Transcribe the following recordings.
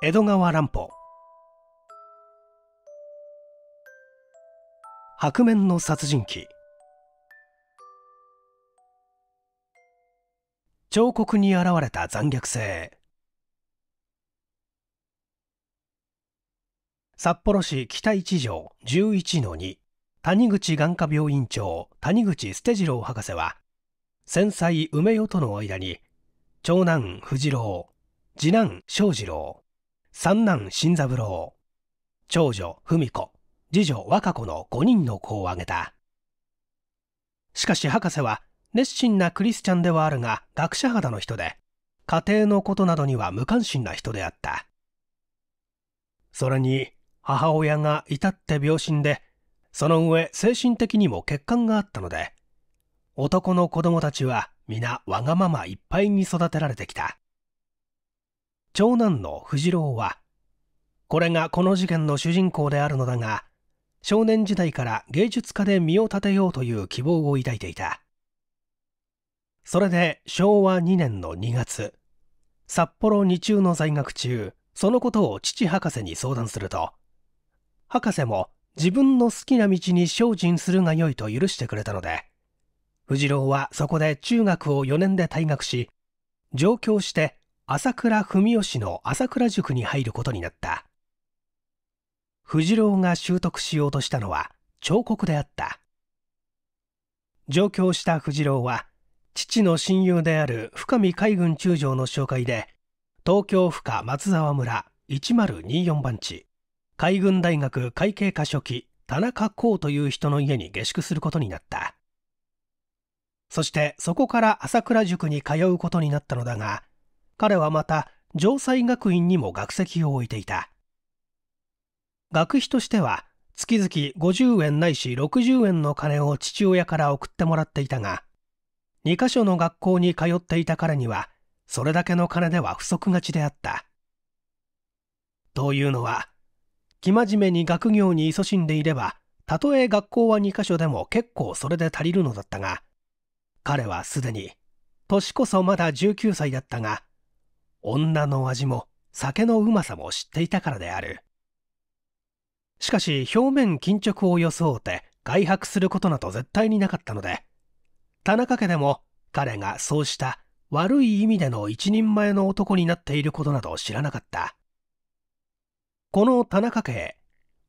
江戸川乱歩白面の殺人鬼彫刻に現れた残虐性札幌市北一条11の2谷口眼科病院長谷口捨次郎博士は戦災梅代との間に長男藤郎次男翔次郎三男新三郎、長女文子、次女和歌子の5人の子を挙げた。しかし博士は熱心なクリスチャンではあるが学者肌の人で、家庭のことなどには無関心な人であった。それに母親が至って病心で、その上精神的にも欠陥があったので、男の子供たちは皆わがままいっぱいに育てられてきた。長男の藤郎はこれがこの事件の主人公であるのだが少年時代から芸術家で身を立てようという希望を抱いていたそれで昭和2年の2月札幌二中の在学中そのことを父博士に相談すると博士も自分の好きな道に精進するがよいと許してくれたので藤郎はそこで中学を4年で退学し上京して朝倉文義の朝倉塾に入ることになった藤郎が習得しようとしたのは彫刻であった上京した藤郎は父の親友である深見海軍中将の紹介で東京府下松沢村1024番地海軍大学会計科書記田中幸という人の家に下宿することになったそしてそこから朝倉塾に通うことになったのだが彼はまた城西学院にも学籍を置いていた学費としては月々50円ないし60円の金を父親から送ってもらっていたが2か所の学校に通っていた彼にはそれだけの金では不足がちであったというのは生真面目に学業に勤しんでいればたとえ学校は2か所でも結構それで足りるのだったが彼はすでに年こそまだ19歳だったが女の味も酒のうまさも知っていたからであるしかし表面巾着を装って外泊することなど絶対になかったので田中家でも彼がそうした悪い意味での一人前の男になっていることなど知らなかったこの田中家へ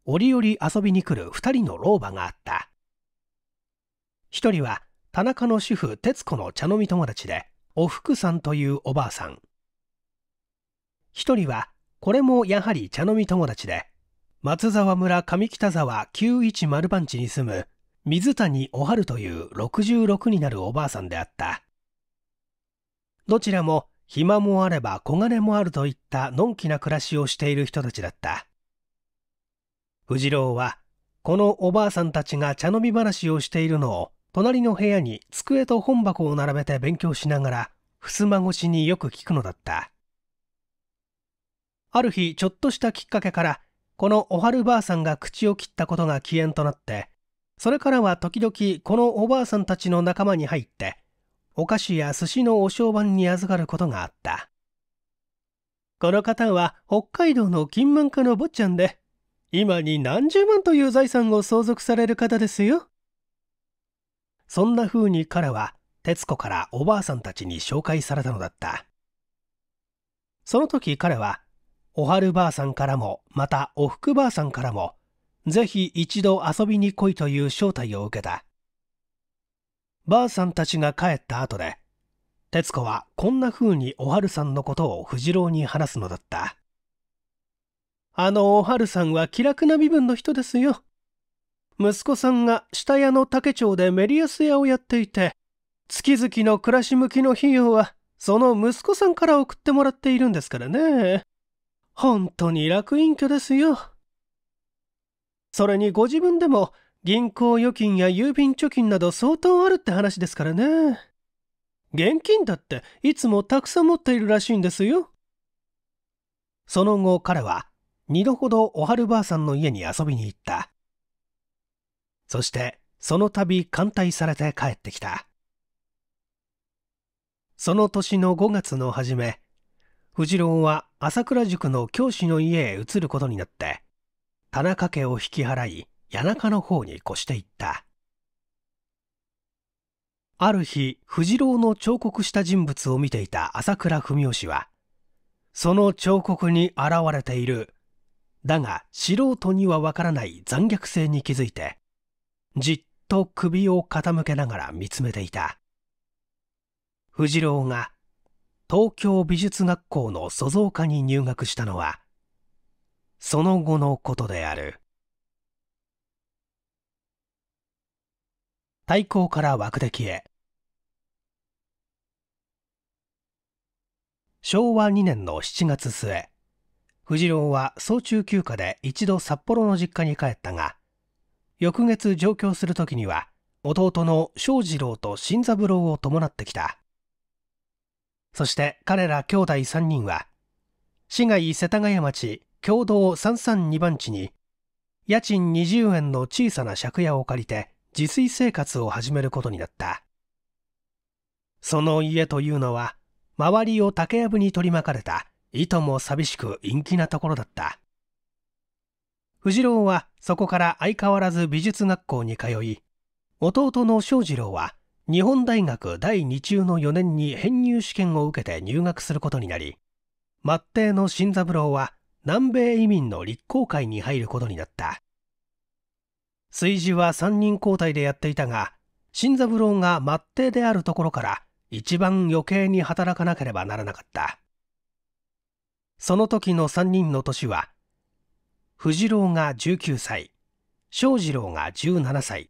折々遊びに来る2人の老婆があった1人は田中の主婦徹子の茶飲み友達でおふくさんというおばあさん1人はこれもやはり茶飲み友達で松沢村上北沢910番地に住む水谷おはるという66になるおばあさんであったどちらも暇もあれば小金もあるといったのんきな暮らしをしている人たちだった藤郎はこのおばあさんたちが茶飲み話をしているのを隣の部屋に机と本箱を並べて勉強しながら襖越しによく聞くのだったある日ちょっとしたきっかけからこのおはるばあさんが口を切ったことが起源となってそれからは時々このおばあさんたちの仲間に入ってお菓子や寿司のお商売に預かることがあったこの方は北海道の金満家の坊ちゃんで今に何十万という財産を相続される方ですよそんな風に彼は徹子からおばあさんたちに紹介されたのだったその時彼はおはるばあさんからも、またおふくばあさんからも、ぜひ一度遊びに来いという招待を受けた。ばあさんたちが帰った後で、徹子はこんな風におはるさんのことを藤郎に話すのだった。あのおはるさんは気楽な身分の人ですよ。息子さんが下屋の竹町でメリアス屋をやっていて、月々の暮らし向きの費用は、その息子さんから送ってもらっているんですからね。本当に楽隠居ですよ。それにご自分でも銀行預金や郵便貯金など相当あるって話ですからね。現金だっていつもたくさん持っているらしいんですよ。その後彼は2度ほどおはるばあさんの家に遊びに行った。そしてその度歓待されて帰ってきた。その年の5月の初め、藤郎は朝倉塾の教師の家へ移ることになって田中家を引き払い谷中の方に越していったある日藤郎の彫刻した人物を見ていた朝倉文雄氏はその彫刻に現れているだが素人にはわからない残虐性に気づいてじっと首を傾けながら見つめていた藤郎が東京美術学校の塑造科に入学したのはその後のことである太閤からで消え昭和2年の7月末藤郎は早中休暇で一度札幌の実家に帰ったが翌月上京する時には弟の庄次郎と新三郎を伴ってきたそして彼ら兄弟3人は、市街世田谷町共同332番地に、家賃20円の小さな借家を借りて自炊生活を始めることになった。その家というのは、周りを竹やぶに取り巻かれた、いとも寂しく陰気なところだった。藤郎はそこから相変わらず美術学校に通い、弟の翔二郎は日本大学第2中の4年に編入試験を受けて入学することになり、末帝の新三郎は南米移民の立候会に入ることになった。炊事は3人交代でやっていたが、新三郎が末帝であるところから一番余計に働かなければならなかった。その時の3人の年は、藤郎が19歳、庄次郎が17歳、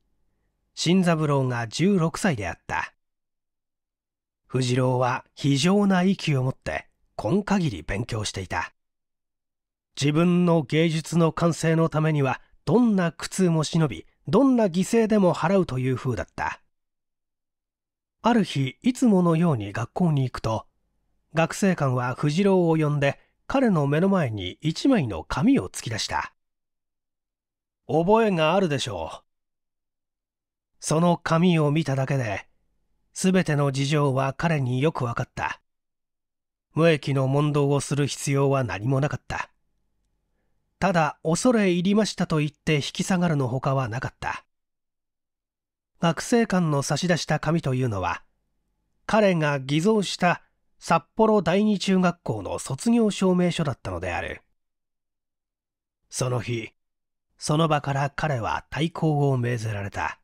新三郎が16歳であった。藤郎は非常な息を持って今限り勉強していた。自分の芸術の完成のためにはどんな苦痛も忍び、どんな犠牲でも払うという風だった。ある日、いつものように学校に行くと、学生官は藤郎を呼んで彼の目の前に一枚の紙を突き出した。覚えがあるでしょうその紙を見ただけで、全ての事情は彼によく分かった。無益の問答をする必要は何もなかった。ただ、恐れ入りましたと言って引き下がるのほかはなかった。学生間の差し出した紙というのは、彼が偽造した札幌第二中学校の卒業証明書だったのである。その日、その場から彼は対抗を命ぜられた。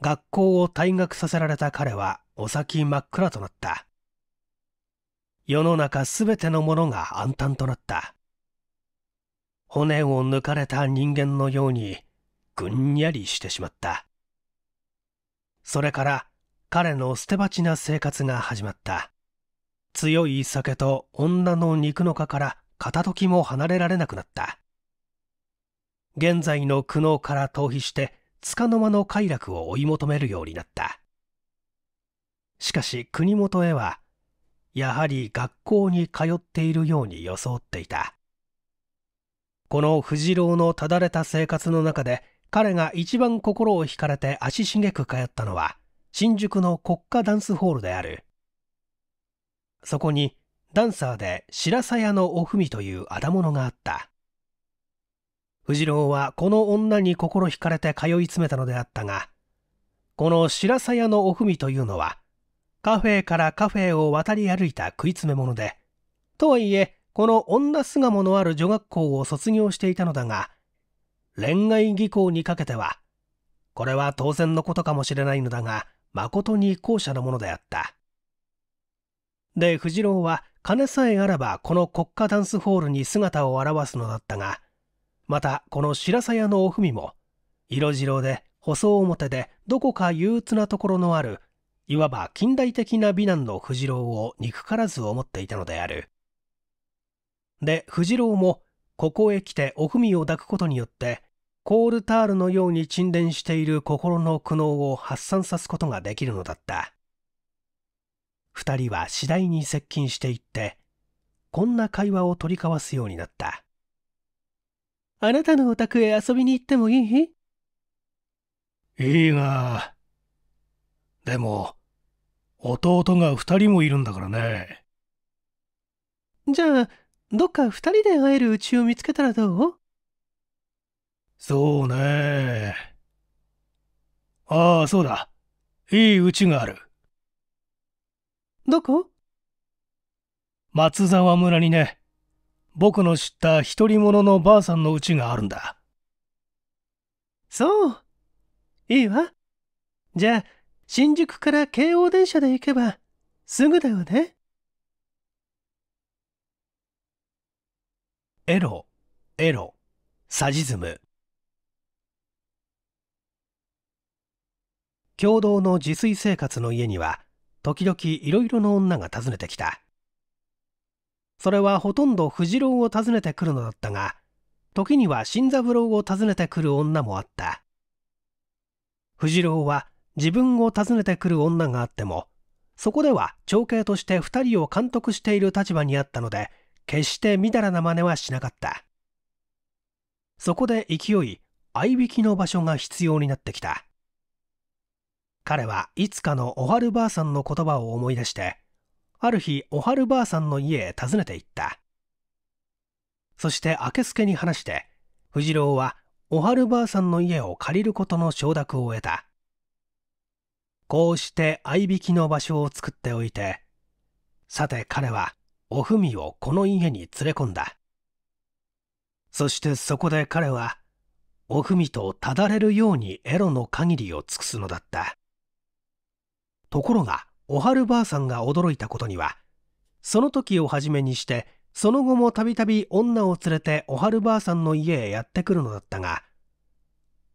学校を退学させられた彼はお先真っ暗となった世の中すべてのものが暗淡となった骨を抜かれた人間のようにぐんやりしてしまったそれから彼の捨て鉢な生活が始まった強い酒と女の肉の蚊から片時も離れられなくなった現在の苦悩から逃避して束の間の快楽を追い求めるようになった。しかし国元へは、やはり学校に通っているように装っていた。この藤郎のただれた生活の中で、彼が一番心を惹かれて足しげく通ったのは、新宿の国家ダンスホールである。そこに、ダンサーで白鞘のおふみというあだ物があった。藤郎はこの女に心惹かれて通い詰めたのであったが、この白鞘屋のおふみというのは、カフェからカフェを渡り歩いた食い詰め者で、とはいえ、この女巣鴨のある女学校を卒業していたのだが、恋愛技巧にかけては、これは当然のことかもしれないのだが、誠に後者のものであった。で、藤郎は金さえあればこの国家ダンスホールに姿を現すのだったが、またこの白鞘のおふみも色白で細表でどこか憂鬱なところのあるいわば近代的な美男の藤郎を憎からず思っていたのであるで藤郎もここへ来ておふみを抱くことによってコールタールのように沈殿している心の苦悩を発散さすことができるのだった2人は次第に接近していってこんな会話を取り交わすようになったあなたのお宅へ遊びに行ってもいいいいが、でも、弟が二人もいるんだからね。じゃあ、どっか二人で会えるうちを見つけたらどうそうね。ああ、そうだ。いいうちがある。どこ松沢村にね。僕の知った独り者のばあさんの家があるんだ。そう。いいわ。じゃあ、新宿から京王電車で行けば、すぐだよね。エロ、エロ、サジズム。共同の自炊生活の家には、時々いろいろな女が訪ねてきた。それはほとんど藤郎を訪ねてくるのだったが時には新三郎を訪ねてくる女もあった藤郎は自分を訪ねてくる女があってもそこでは長兄として2人を監督している立場にあったので決してみだらな真似はしなかったそこで勢い合いびきの場所が必要になってきた彼はいつかのおはるばあさんの言葉を思い出してある日おはるばあさんの家へ訪ねていったそして明助に話して藤郎はおはるばあさんの家を借りることの承諾を得たこうして合いびきの場所を作っておいてさて彼はおふみをこの家に連れ込んだそしてそこで彼はおふみとただれるようにエロの限りを尽くすのだったところがおはるばあさんが驚いたことにはその時をはじめにしてその後もたびたび女を連れておはるばあさんの家へやってくるのだったが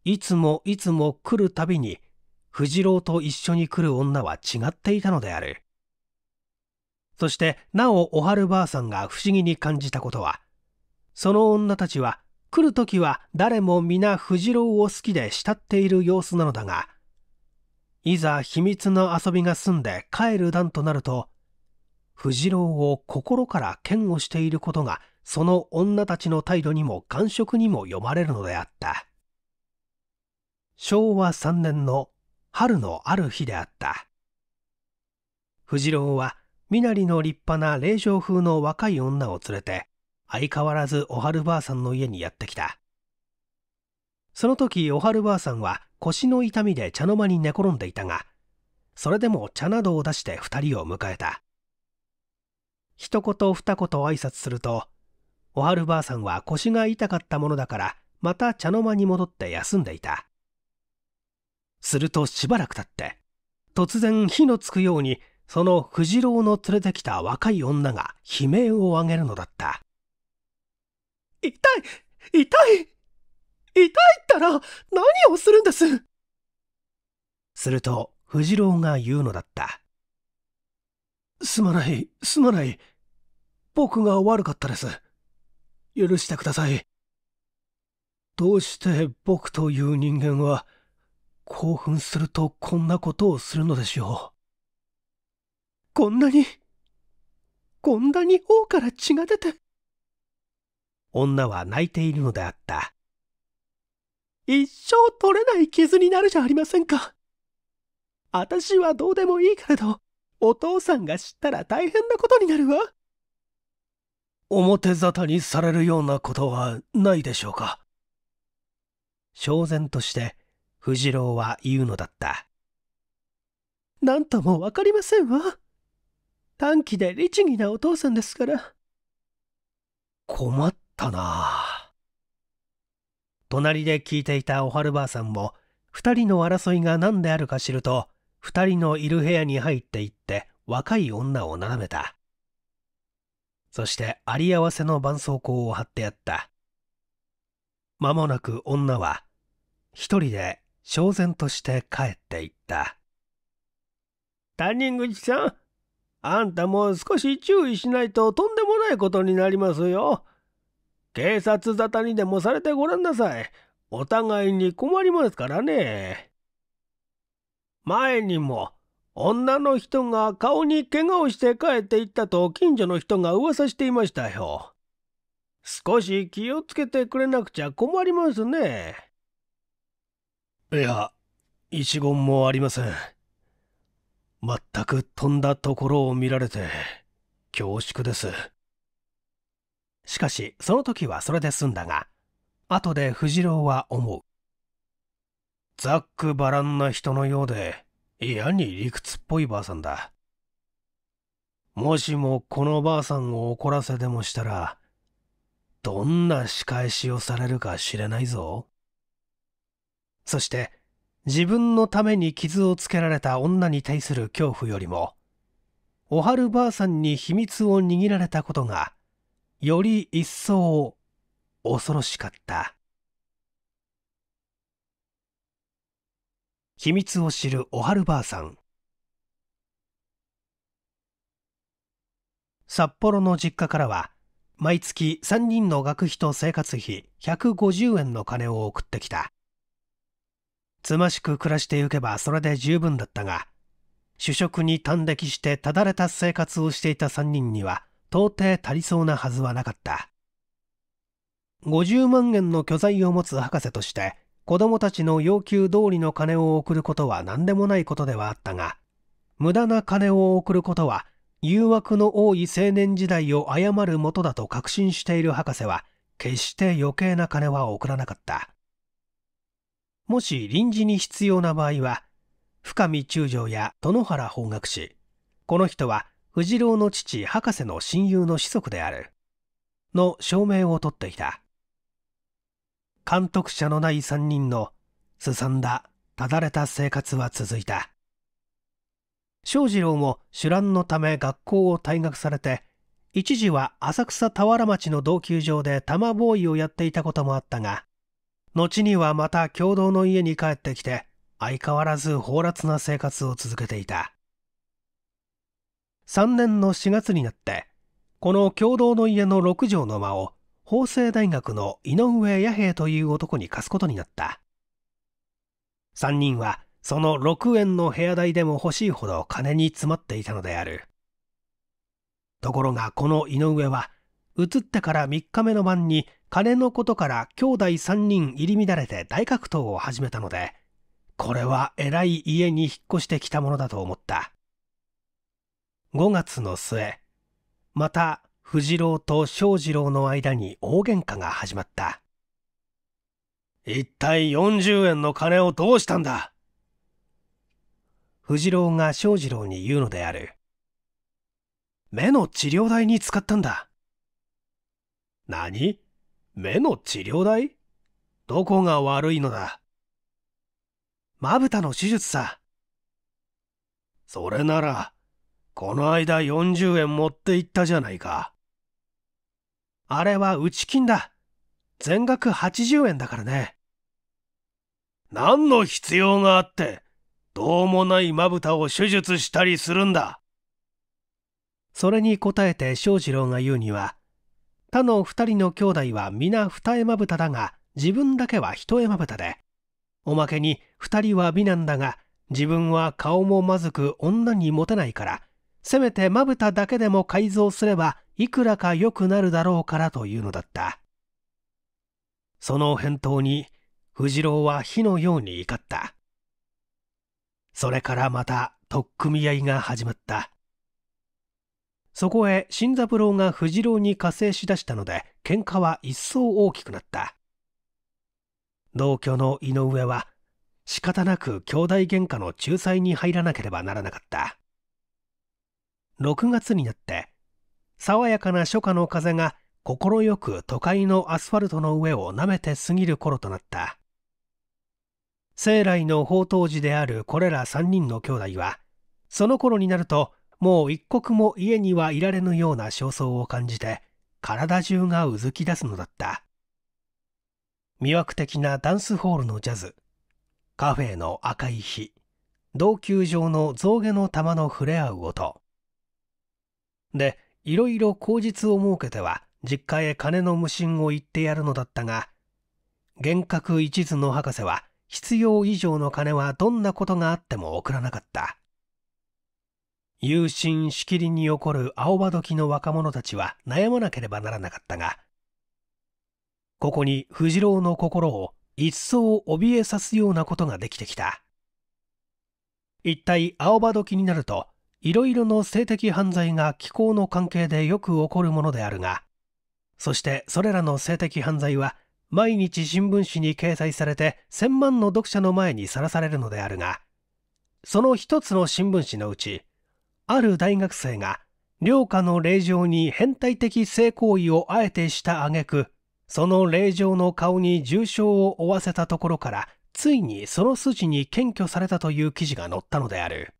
いつもいつも来るたびに藤郎と一緒に来る女は違っていたのであるそしてなおおはるばあさんが不思議に感じたことはその女たちは来る時は誰も皆藤郎を好きで慕っている様子なのだがいざ秘密の遊びが済んで帰る段となると、藤郎を心から嫌悪していることが、その女たちの態度にも感触にも読まれるのであった。昭和3年の春のある日であった。藤郎は、身なりの立派な霊場風の若い女を連れて、相変わらずおはるばあさんの家にやってきた。その時、お春ばあさんは、腰の痛みで茶の間に寝転んでいたがそれでも茶などを出して2人を迎えた一言二言挨拶するとおはるばあさんは腰が痛かったものだからまた茶の間に戻って休んでいたするとしばらくたって突然火のつくようにその藤郎の連れてきた若い女が悲鳴を上げるのだった痛い痛い痛いったら何をするんですすると藤郎が言うのだったすまないすまない僕が悪かったです許してくださいどうして僕という人間は興奮するとこんなことをするのでしょうこんなにこんなに頬から血が出て女は泣いているのであった一生取れない傷になるじゃありませんか。私はどうでもいいけれど、お父さんが知ったら大変なことになるわ。表沙汰にされるようなことはないでしょうか。正然として藤郎は言うのだった。なんとも分かりませんわ。短気で律儀なお父さんですから。困ったなあ。隣で聞いていたおはるばあさんも、二人の争いが何であるか知ると、二人のいる部屋に入っていって若い女を眺めた。そしてあり合わせの絆創膏を貼ってやった。間もなく女は、一人で焦然として帰っていった。谷口さん、あんたもう少し注意しないととんでもないことになりますよ。警察沙汰にでもされてごらんなさい。お互いに困りますからね。前にも、女の人が顔に怪我をして帰っていったと近所の人が噂していましたよ。少し気をつけてくれなくちゃ困りますね。いや、一言もありません。全く飛んだところを見られて、恐縮です。しかしその時はそれで済んだが後で藤郎は思うざっくばらんな人のようで嫌に理屈っぽいばあさんだもしもこのばあさんを怒らせでもしたらどんな仕返しをされるか知れないぞそして自分のために傷をつけられた女に対する恐怖よりもおはるばあさんに秘密を握られたことがより一層恐ろしかった秘密を知るおはるばあさん札幌の実家からは毎月3人の学費と生活費150円の金を送ってきたつましく暮らしてゆけばそれで十分だったが主食に短溺してただれた生活をしていた3人には到底足りそうなはずはなかった50万円の巨財を持つ博士として子供たちの要求通りの金を送ることは何でもないことではあったが無駄な金を送ることは誘惑の多い青年時代を誤るもとだと確信している博士は決して余計な金は送らなかったもし臨時に必要な場合は深見中将や殿原法学士この人は藤郎の父博士の親友の子息であるの証明を取っていた監督者のない3人のすさんだただれた生活は続いた翔士郎も手乱のため学校を退学されて一時は浅草田原町の同級場で玉ボーイをやっていたこともあったが後にはまた共同の家に帰ってきて相変わらず放埒な生活を続けていた3年の4月になってこの共同の家の6畳の間を法政大学の井上弥平という男に貸すことになった3人はその6円の部屋代でも欲しいほど金に詰まっていたのであるところがこの井上は移ってから3日目の晩に金のことから兄弟3人入り乱れて大格闘を始めたのでこれは偉い家に引っ越してきたものだと思った5月の末また藤郎と翔次郎の間に大喧嘩が始まった一体40円の金をどうしたんだ藤郎が翔次郎に言うのである目の治療代に使ったんだ何目の治療代どこが悪いのだまぶたの手術さそれならこの間40円持って行ったじゃないか。あれは内金だ。全額80円だからね。何の必要があって、どうもないまぶたを手術したりするんだ。それに答えて翔士郎が言うには、他の二人の兄弟は皆二重まぶただが、自分だけは一重まぶたで、おまけに二人は美男だが、自分は顔もまずく女にモテないから、せめてまぶただけでも改造すればいくらか良くなるだろうからというのだったその返答に藤郎は火のように怒ったそれからまた取っ組み合いが始まったそこへ新三郎が藤郎に加勢しだしたので喧嘩は一層大きくなった同居の井上は仕方なく兄弟喧嘩の仲裁に入らなければならなかった6月になって爽やかな初夏の風が快く都会のアスファルトの上を舐めて過ぎる頃となった生来の宝刀寺であるこれら3人の兄弟はその頃になるともう一刻も家にはいられぬような焦燥を感じて体中がうずき出すのだった魅惑的なダンスホールのジャズカフェの赤い日同球場の象牙の玉の触れ合う音で、いろいろ口実を設けては、実家へ金の無心を言ってやるのだったが、幻覚一途の博士は、必要以上の金はどんなことがあっても送らなかった。友心しきりに起こる青葉時の若者たちは悩まなければならなかったが、ここに藤郎の心を一層怯えさすようなことができてきた。一体青葉時になるといろいろの性的犯罪が気候の関係でよく起こるものであるがそしてそれらの性的犯罪は毎日新聞紙に掲載されて1000万の読者の前にさらされるのであるがその一つの新聞紙のうちある大学生が領下の霊場に変態的性行為をあえてした挙句その霊場の顔に重傷を負わせたところからついにその筋に検挙されたという記事が載ったのである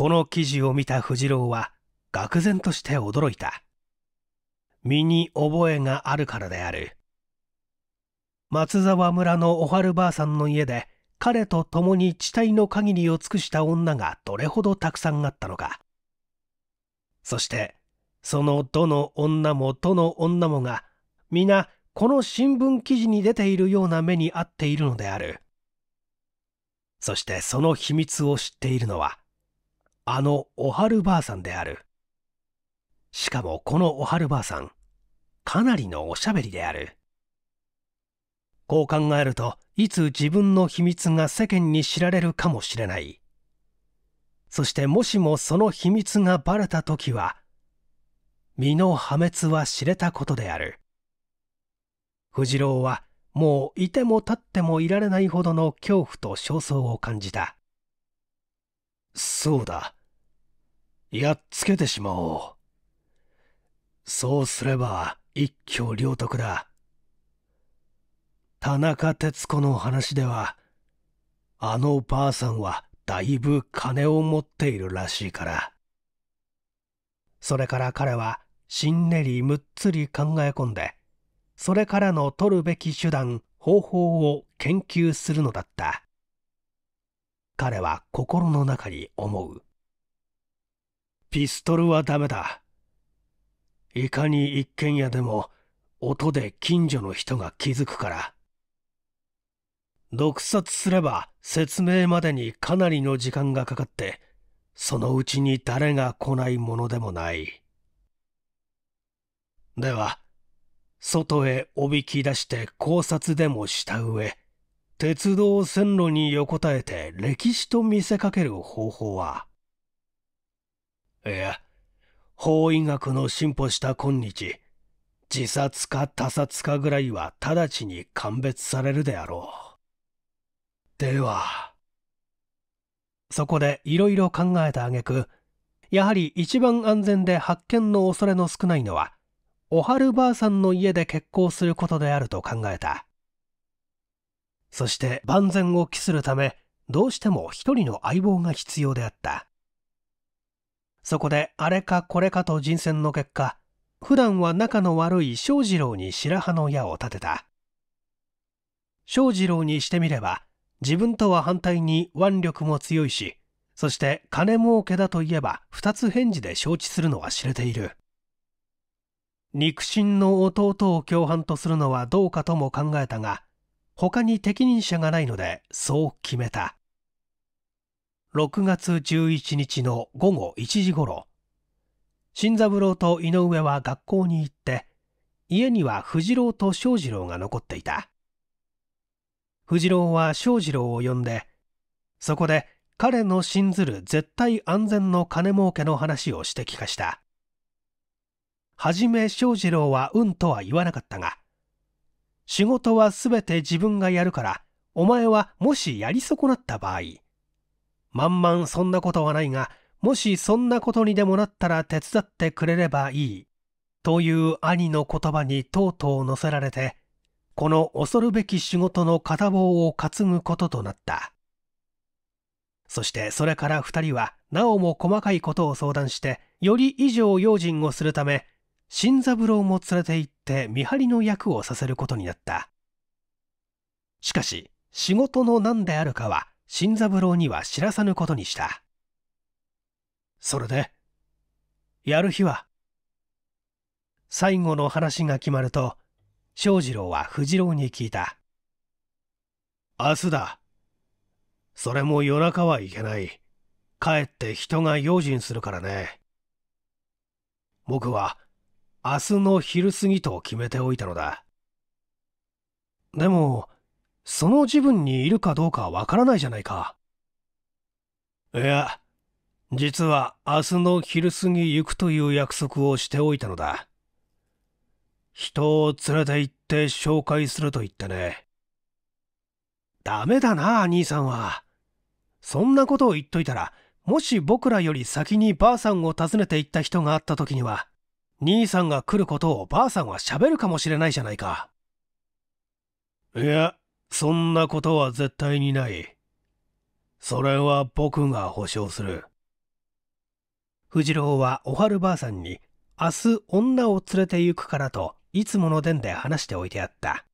この記事を見た藤郎は、愕然として驚いた。身に覚えがあるからである。松沢村のおはるばあさんの家で、彼と共に地帯の限りを尽くした女がどれほどたくさんあったのか。そして、そのどの女もどの女もが、皆、この新聞記事に出ているような目に遭っているのである。そしてその秘密を知っているのは、あのおはるばあさんであるしかもこのおはるばあさんかなりのおしゃべりであるこう考えるといつ自分の秘密が世間に知られるかもしれないそしてもしもその秘密がばれた時は身の破滅は知れたことである藤郎はもういても立ってもいられないほどの恐怖と焦燥を感じたそうだ。やっつけてしまおう。そうすれば一挙両得だ。田中哲子の話では、あのおばあさんはだいぶ金を持っているらしいから。それから彼はしんねりむっつり考え込んで、それからの取るべき手段、方法を研究するのだった。彼は心の中に思う。ピストルはダメだ。いかに一軒家でも音で近所の人が気づくから。毒殺すれば説明までにかなりの時間がかかって、そのうちに誰が来ないものでもない。では、外へおびき出して考察でもした上、鉄道線路に横たえて歴史と見せかける方法は、いや、法医学の進歩した今日、自殺か他殺かぐらいは直ちに鑑別されるであろう。では、そこでいろいろ考えた挙句、やはり一番安全で発見の恐れの少ないのは、おはるばあさんの家で結婚することであると考えた。そして万全を期するためどうしても一人の相棒が必要であったそこであれかこれかと人選の結果普段は仲の悪い翔二郎に白羽の矢を立てた翔二郎にしてみれば自分とは反対に腕力も強いしそして金儲けだといえば二つ返事で承知するのは知れている肉親の弟を共犯とするのはどうかとも考えたが他に適任者がないのでそう決めた6月11日の午後1時ごろ新三郎と井上は学校に行って家には藤郎と翔次郎が残っていた藤郎は翔次郎を呼んでそこで彼の信ずる絶対安全の金儲けの話をして聞かしたはじめ翔次郎はうんとは言わなかったが仕事はすべて自分がやるから、お前はもしやり損なった場合、まんまんそんなことはないが、もしそんなことにでもなったら手伝ってくれればいい。という兄の言葉にとうとう乗せられて、この恐るべき仕事の片棒を担ぐこととなった。そしてそれから二人は、なおも細かいことを相談して、より以上用心をするため、新三郎も連れて行っして見張りの役をさせることになったしかし仕事の何であるかは新三郎には知らさぬことにしたそれでやる日は最後の話が決まると翔次郎は藤郎に聞いた明日だそれも夜中はいけない帰って人が用心するからね僕は明日の昼過ぎと決めておいたのだ。でも、その自分にいるかどうかわからないじゃないか。いや、実は明日の昼過ぎ行くという約束をしておいたのだ。人を連れて行って紹介すると言ってね。ダメだな、兄さんは。そんなことを言っといたら、もし僕らより先にばあさんを訪ねて行った人があった時には、兄さんが来ることをばあさんは喋るかもしれないじゃないか。いや、そんなことは絶対にない。それは僕が保証する。藤郎はおはるばあさんに、明日女を連れて行くからと、いつもの伝で話しておいてあった。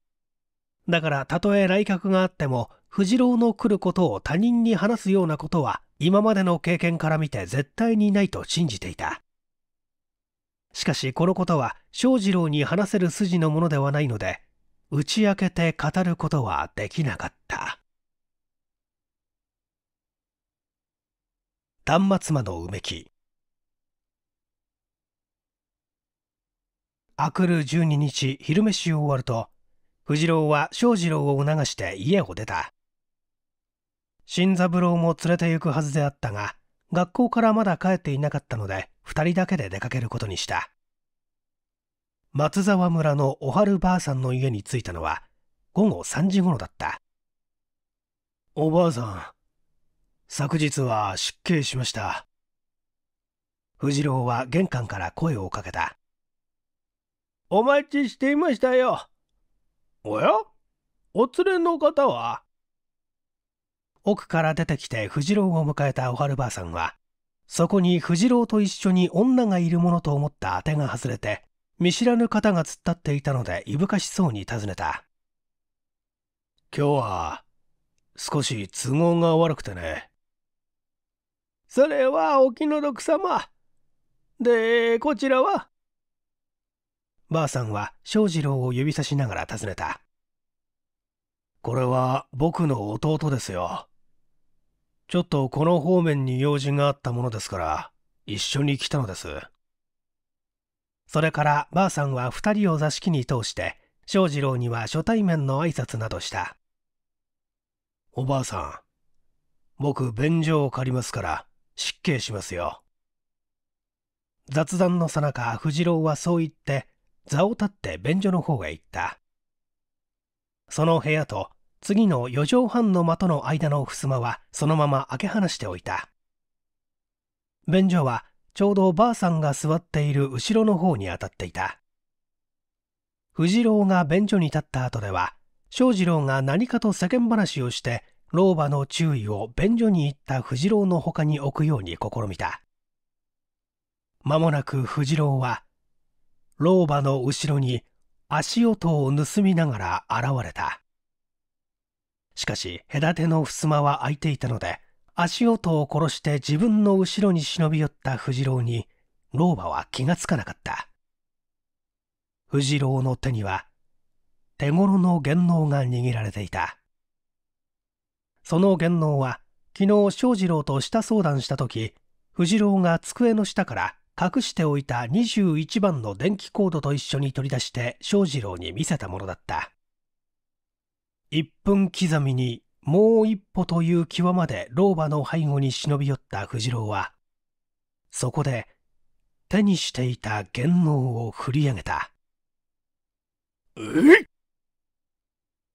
だから、たとえ来客があっても、藤郎の来ることを他人に話すようなことは、今までの経験から見て絶対にないと信じていた。しかしこのことは翔士郎に話せる筋のものではないので打ち明けて語ることはできなかった端末魔のうめきあくる12日昼飯を終わると藤郎は翔士郎を促して家を出た新三郎も連れて行くはずであったが学校からまだ帰っていなかったので2人だけで出かけることにした松沢村のおはるばあさんの家に着いたのは午後3時頃だったおばあさん昨日は失敬しました藤郎は玄関から声をかけたお待ちしていましたよおやお連れの方は奥から出てきて藤郎を迎えたおはるばあさんはそこに藤郎と一緒に女がいるものと思った当てが外れて、見知らぬ方が突っ立っていたので、いぶかしそうに尋ねた。今日は、少し都合が悪くてね。それはお気の毒様。で、こちらはばあさんは翔士郎を指さしながら尋ねた。これは僕の弟ですよ。ちょっとこの方面に用事があったものですから、一緒に来たのです。それからばあさんは二人を座敷に通して、翔二郎には初対面の挨拶などした。おばあさん、僕便所を借りますから、失敬しますよ。雑談のさなか藤郎はそう言って座を立って便所の方へ行ったその部屋と次の四畳半の間との間の襖はそのまま開け放しておいた便所はちょうどばあさんが座っている後ろの方に当たっていた藤郎が便所に立った後では庄次郎が何かと世間話をして老婆の注意を便所に行った藤郎の他に置くように試みた間もなく藤郎は老婆の後ろに足音を盗みながら現れたしかし隔ての襖は開いていたので足音を殺して自分の後ろに忍び寄った藤郎に老婆は気がつかなかった藤郎の手には手頃の元能が握られていたその元能は昨日翔二郎と下相談した時藤郎が机の下から隠しておいた21番の電気コードと一緒に取り出して翔二郎に見せたものだった1分刻みにもう一歩という際まで老婆の背後に忍び寄った藤郎は、そこで手にしていた玄能を振り上げた。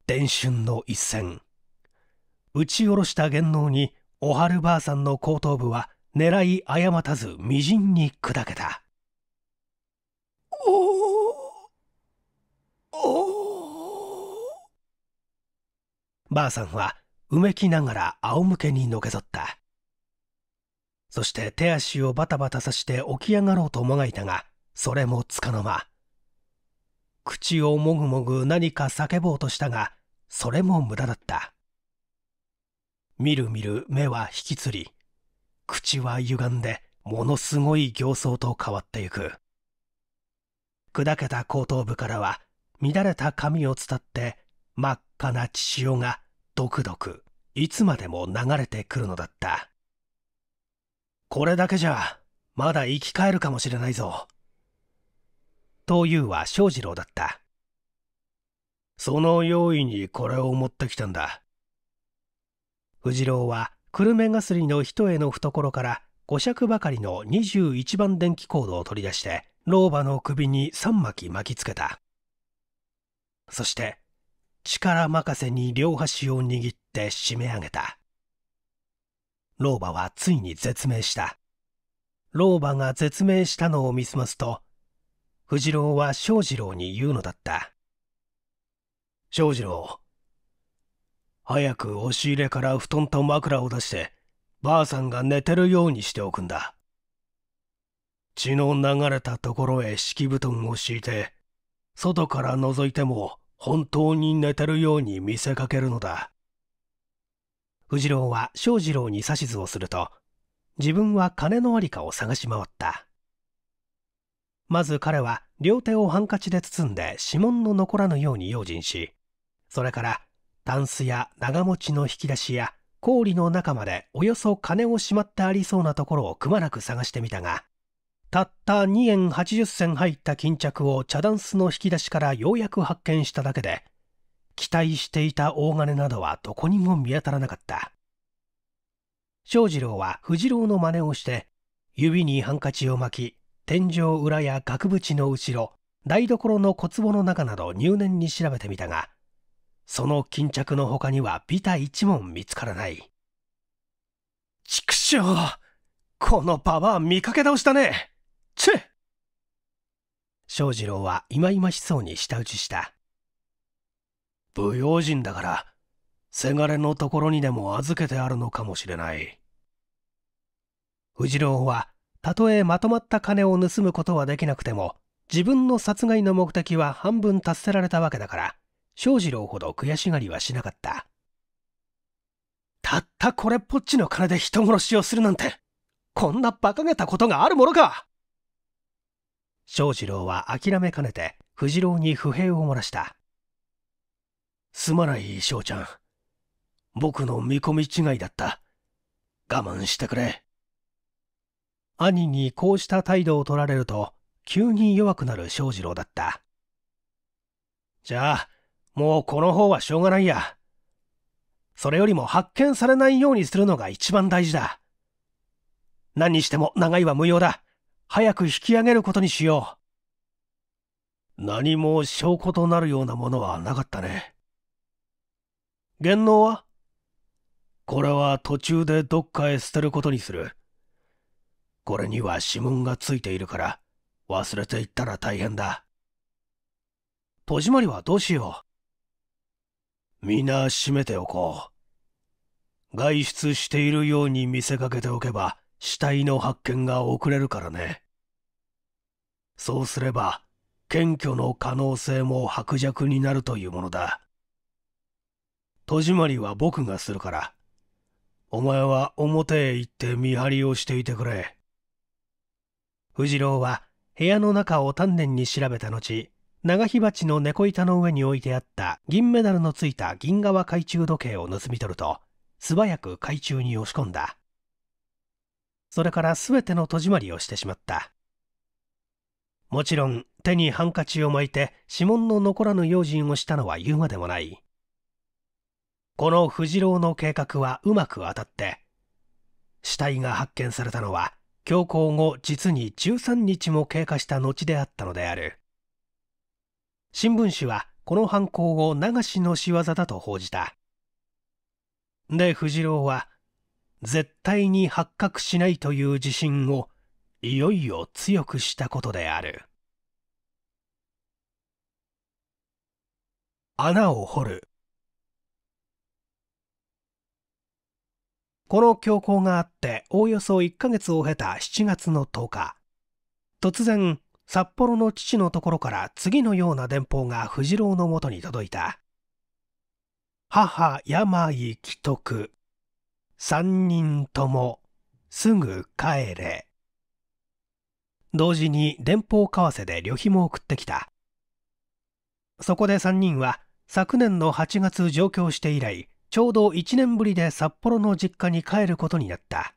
伝春の一戦。打ち下ろした玄能に、おはるばあさんの後頭部は狙い誤たずみじんに砕けた。おおばあさんはうめきながら仰向けにのけぞった。そして手足をバタバタさして起き上がろうともがいたが、それもつかの間。口をもぐもぐ何か叫ぼうとしたが、それも無駄だった。みるみる目は引きつり、口は歪んで、ものすごい形相と変わってゆく。砕けた後頭部からは、乱れた髪を伝って真っ赤な血潮がどくどくいつまでも流れてくるのだったこれだけじゃまだ生き返るかもしれないぞというは翔士郎だったその用意にこれを持ってきたんだ藤郎は久留米がすりの一重の懐から五尺ばかりの21番電気コードを取り出して老婆の首に3巻巻きつけたそして力任せに両端を握って締め上げた。老婆はついに絶命した。老婆が絶命したのを見すますと、藤郎は翔次郎に言うのだった。翔次郎、早く押し入れから布団と枕を出して、ばあさんが寝てるようにしておくんだ。血の流れたところへ敷布団を敷いて、外から覗いても本当に寝てるように見せかけるのだ。藤郎は翔次郎に指図をすると、自分は金のありかを探し回った。まず彼は両手をハンカチで包んで指紋の残らぬように用心し、それからタンスや長持ちの引き出しや氷の中までおよそ金をしまってありそうなところをくまなく探してみたが、たった2円80銭入った巾着を茶ダンスの引き出しからようやく発見しただけで、期待していた大金などはどこにも見当たらなかった。翔次郎は藤郎の真似をして、指にハンカチを巻き、天井裏や額縁の後ろ、台所の小壺の中など入念に調べてみたが、その巾着の他にはビタ一問見つからない。畜生このババア見かけ倒したねチェ翔次郎は忌々しそうに舌打ちした。不用心だから、せがれのところにでも預けてあるのかもしれない。藤郎は、たとえまとまった金を盗むことはできなくても、自分の殺害の目的は半分達せられたわけだから、翔次郎ほど悔しがりはしなかった。たったこれっぽっちの金で人殺しをするなんて、こんな馬鹿げたことがあるものか翔士郎は諦めかねて藤郎に不平を漏らしたすまない翔ちゃん僕の見込み違いだった我慢してくれ兄にこうした態度を取られると急に弱くなる翔士郎だったじゃあもうこの方はしょうがないやそれよりも発見されないようにするのが一番大事だ何にしても長いは無用だ早く引き上げることにしよう。何も証拠となるようなものはなかったね。言能はこれは途中でどっかへ捨てることにする。これには指紋がついているから、忘れていったら大変だ。戸締まりはどうしよう。皆閉めておこう。外出しているように見せかけておけば、死体の発見が遅れるからね。そうすれば、検挙の可能性も薄弱になるというものだ。戸締まりは僕がするから。お前は表へ行って見張りをしていてくれ。藤郎は部屋の中を丹念に調べた後、長火鉢の猫板の上に置いてあった銀メダルのついた銀は懐中時計を盗み取ると、素早く懐中に押し込んだ。それから全ての戸締まりをしてしまったもちろん手にハンカチを巻いて指紋の残らぬ用心をしたのは言うまでもないこの藤郎の計画はうまく当たって死体が発見されたのは強行後実に13日も経過した後であったのである新聞紙はこの犯行を流しの仕業だと報じたで藤郎は絶対に発覚しないという自信をいよいよ強くしたことである穴を掘るこの凶行があっておおよそ1ヶ月を経た7月の10日突然札幌の父のところから次のような電報が藤郎のもとに届いた「母病危篤三人ともすぐ帰れ。同時に電報為替で旅費も送ってきた。そこで3人は昨年の8月上京して以来、ちょうど1年ぶりで札幌の実家に帰ることになった。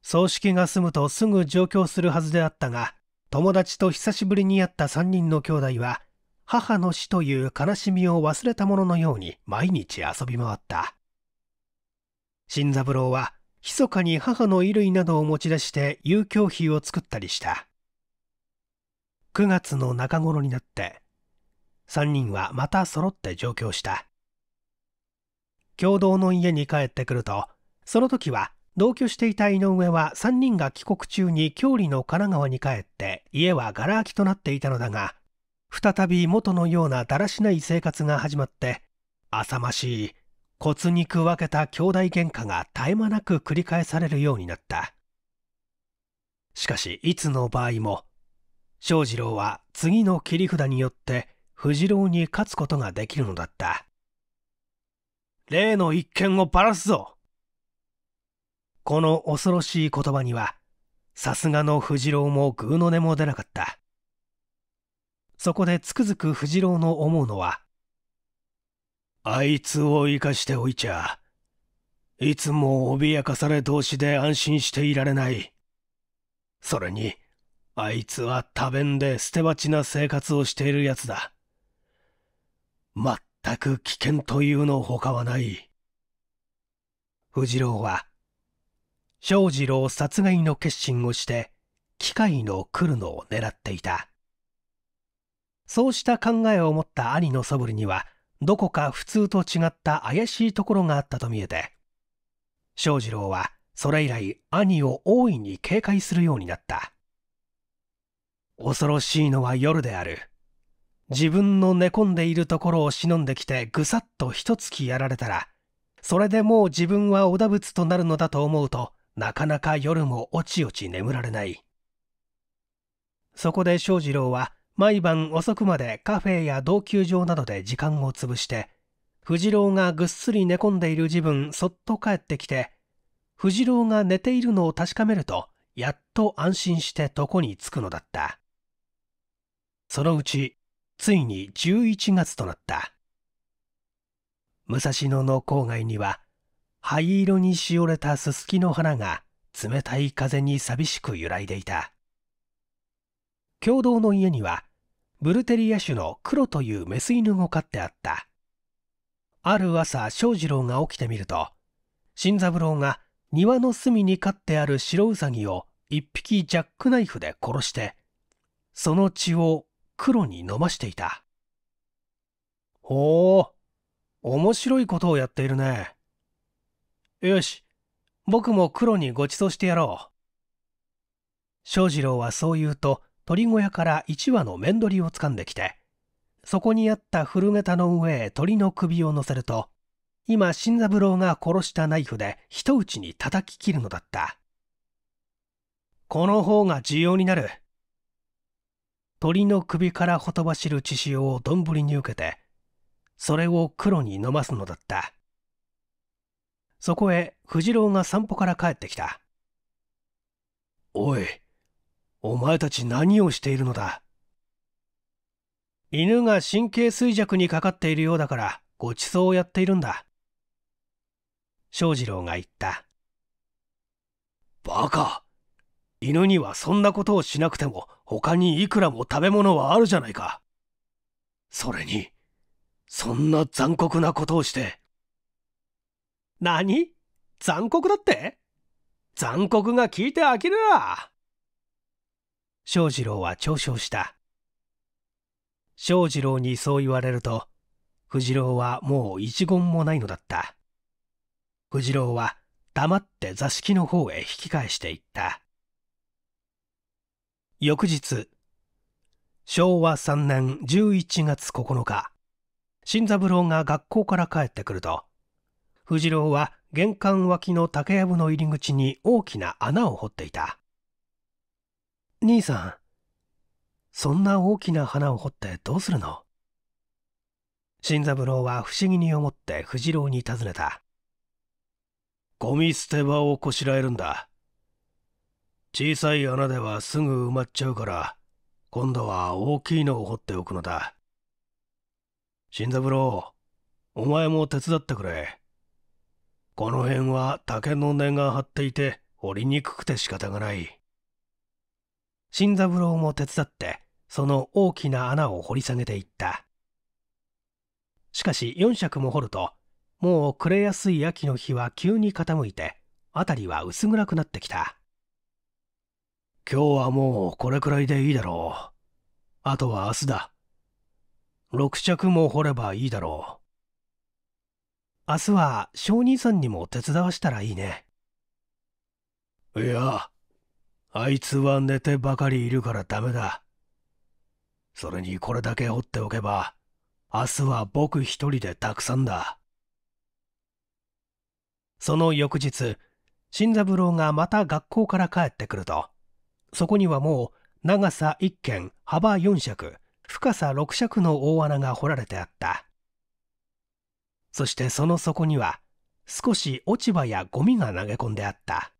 葬式が済むとすぐ上京するはずであったが、友達と久しぶりに会った3人の兄弟は、母の死という悲しみを忘れたもののように毎日遊び回った。新三郎は密かに母の衣類などを持ち出して遊興費を作ったりした9月の中頃になって3人はまた揃って上京した共同の家に帰ってくるとその時は同居していた井上は3人が帰国中に郷里の神奈川に帰って家はがら空きとなっていたのだが再び元のようなだらしない生活が始まって浅ましい骨肉分けた兄弟喧嘩が絶え間なく繰り返されるようになった。しかし、いつの場合も、翔次郎は次の切り札によって藤郎に勝つことができるのだった。例の一件をばらすぞこの恐ろしい言葉には、さすがの藤郎もぐうの音も出なかった。そこでつくづく藤郎の思うのは、あいつを生かしておいちゃ、いつも脅かされ同士で安心していられない。それに、あいつは多弁で捨て鉢な生活をしているやつだ。まったく危険というのほかはない。藤郎は、翔次郎殺害の決心をして、機械の来るのを狙っていた。そうした考えを持った兄のそぶりには、どこか普通と違った怪しいところがあったと見えて翔士郎はそれ以来兄を大いに警戒するようになった恐ろしいのは夜である自分の寝込んでいるところを忍んできてぐさっととつきやられたらそれでもう自分は織田仏となるのだと思うとなかなか夜もおちおち眠られないそこで翔士郎は毎晩遅くまでカフェや同級場などで時間を潰して、藤郎がぐっすり寝込んでいる自分そっと帰ってきて、藤郎が寝ているのを確かめると、やっと安心して床に着くのだった。そのうち、ついに11月となった。武蔵野の郊外には、灰色にしおれたススキの花が冷たい風に寂しく揺らいでいた。共同の家にはブルテリア種の黒というメス犬を飼ってあった。ある朝、翔次郎が起きてみると、新三郎が庭の隅に飼ってある白ウサギを一匹ジャックナイフで殺して、その血を黒に飲ましていた。ほう、面白いことをやっているね。よし、僕も黒にご馳走してやろう。翔次郎はそう言うと、鳥小屋から1羽の面取りを掴んできて、そこにあった古桁の上へ鳥の首を乗せると、今、新三郎が殺したナイフで一打ちに叩き切るのだった。この方が重要になる。鳥の首からほとばしる血潮を丼に受けて、それを黒に飲ますのだった。そこへ、藤郎が散歩から帰ってきた。おい、お前たち何をしているのだ犬が神経衰弱にかかっているようだからご馳走をやっているんだ庄次郎が言ったバカ犬にはそんなことをしなくても他にいくらも食べ物はあるじゃないかそれにそんな残酷なことをして何残酷だって残酷が聞いてあきれら翔次郎は嘲笑した。翔次郎にそう言われると、藤郎はもう一言もないのだった。藤郎は黙って座敷の方へ引き返していった。翌日、昭和3年11月9日、新三郎が学校から帰ってくると、藤郎は玄関脇の竹やぶの入り口に大きな穴を掘っていた。兄さん、そんな大きな花を掘ってどうするの新三郎は不思議に思って藤郎に尋ねた。ゴミ捨て場をこしらえるんだ。小さい穴ではすぐ埋まっちゃうから、今度は大きいのを掘っておくのだ。新三郎、お前も手伝ってくれ。この辺は竹の根が張っていて掘りにくくて仕方がない。新三郎も手伝ってその大きな穴を掘り下げていったしかし4尺も掘るともう暮れやすい秋の日は急に傾いて辺りは薄暗くなってきた今日はもうこれくらいでいいだろうあとは明日だ6尺も掘ればいいだろう明日は小人さんにも手伝わしたらいいねいやあいつは寝てばかりいるからダメだ。それにこれだけ掘っておけば、明日は僕一人でたくさんだ。その翌日、新三郎がまた学校から帰ってくると、そこにはもう長さ1軒、幅4尺、深さ6尺の大穴が掘られてあった。そしてその底には、少し落ち葉やゴミが投げ込んであった。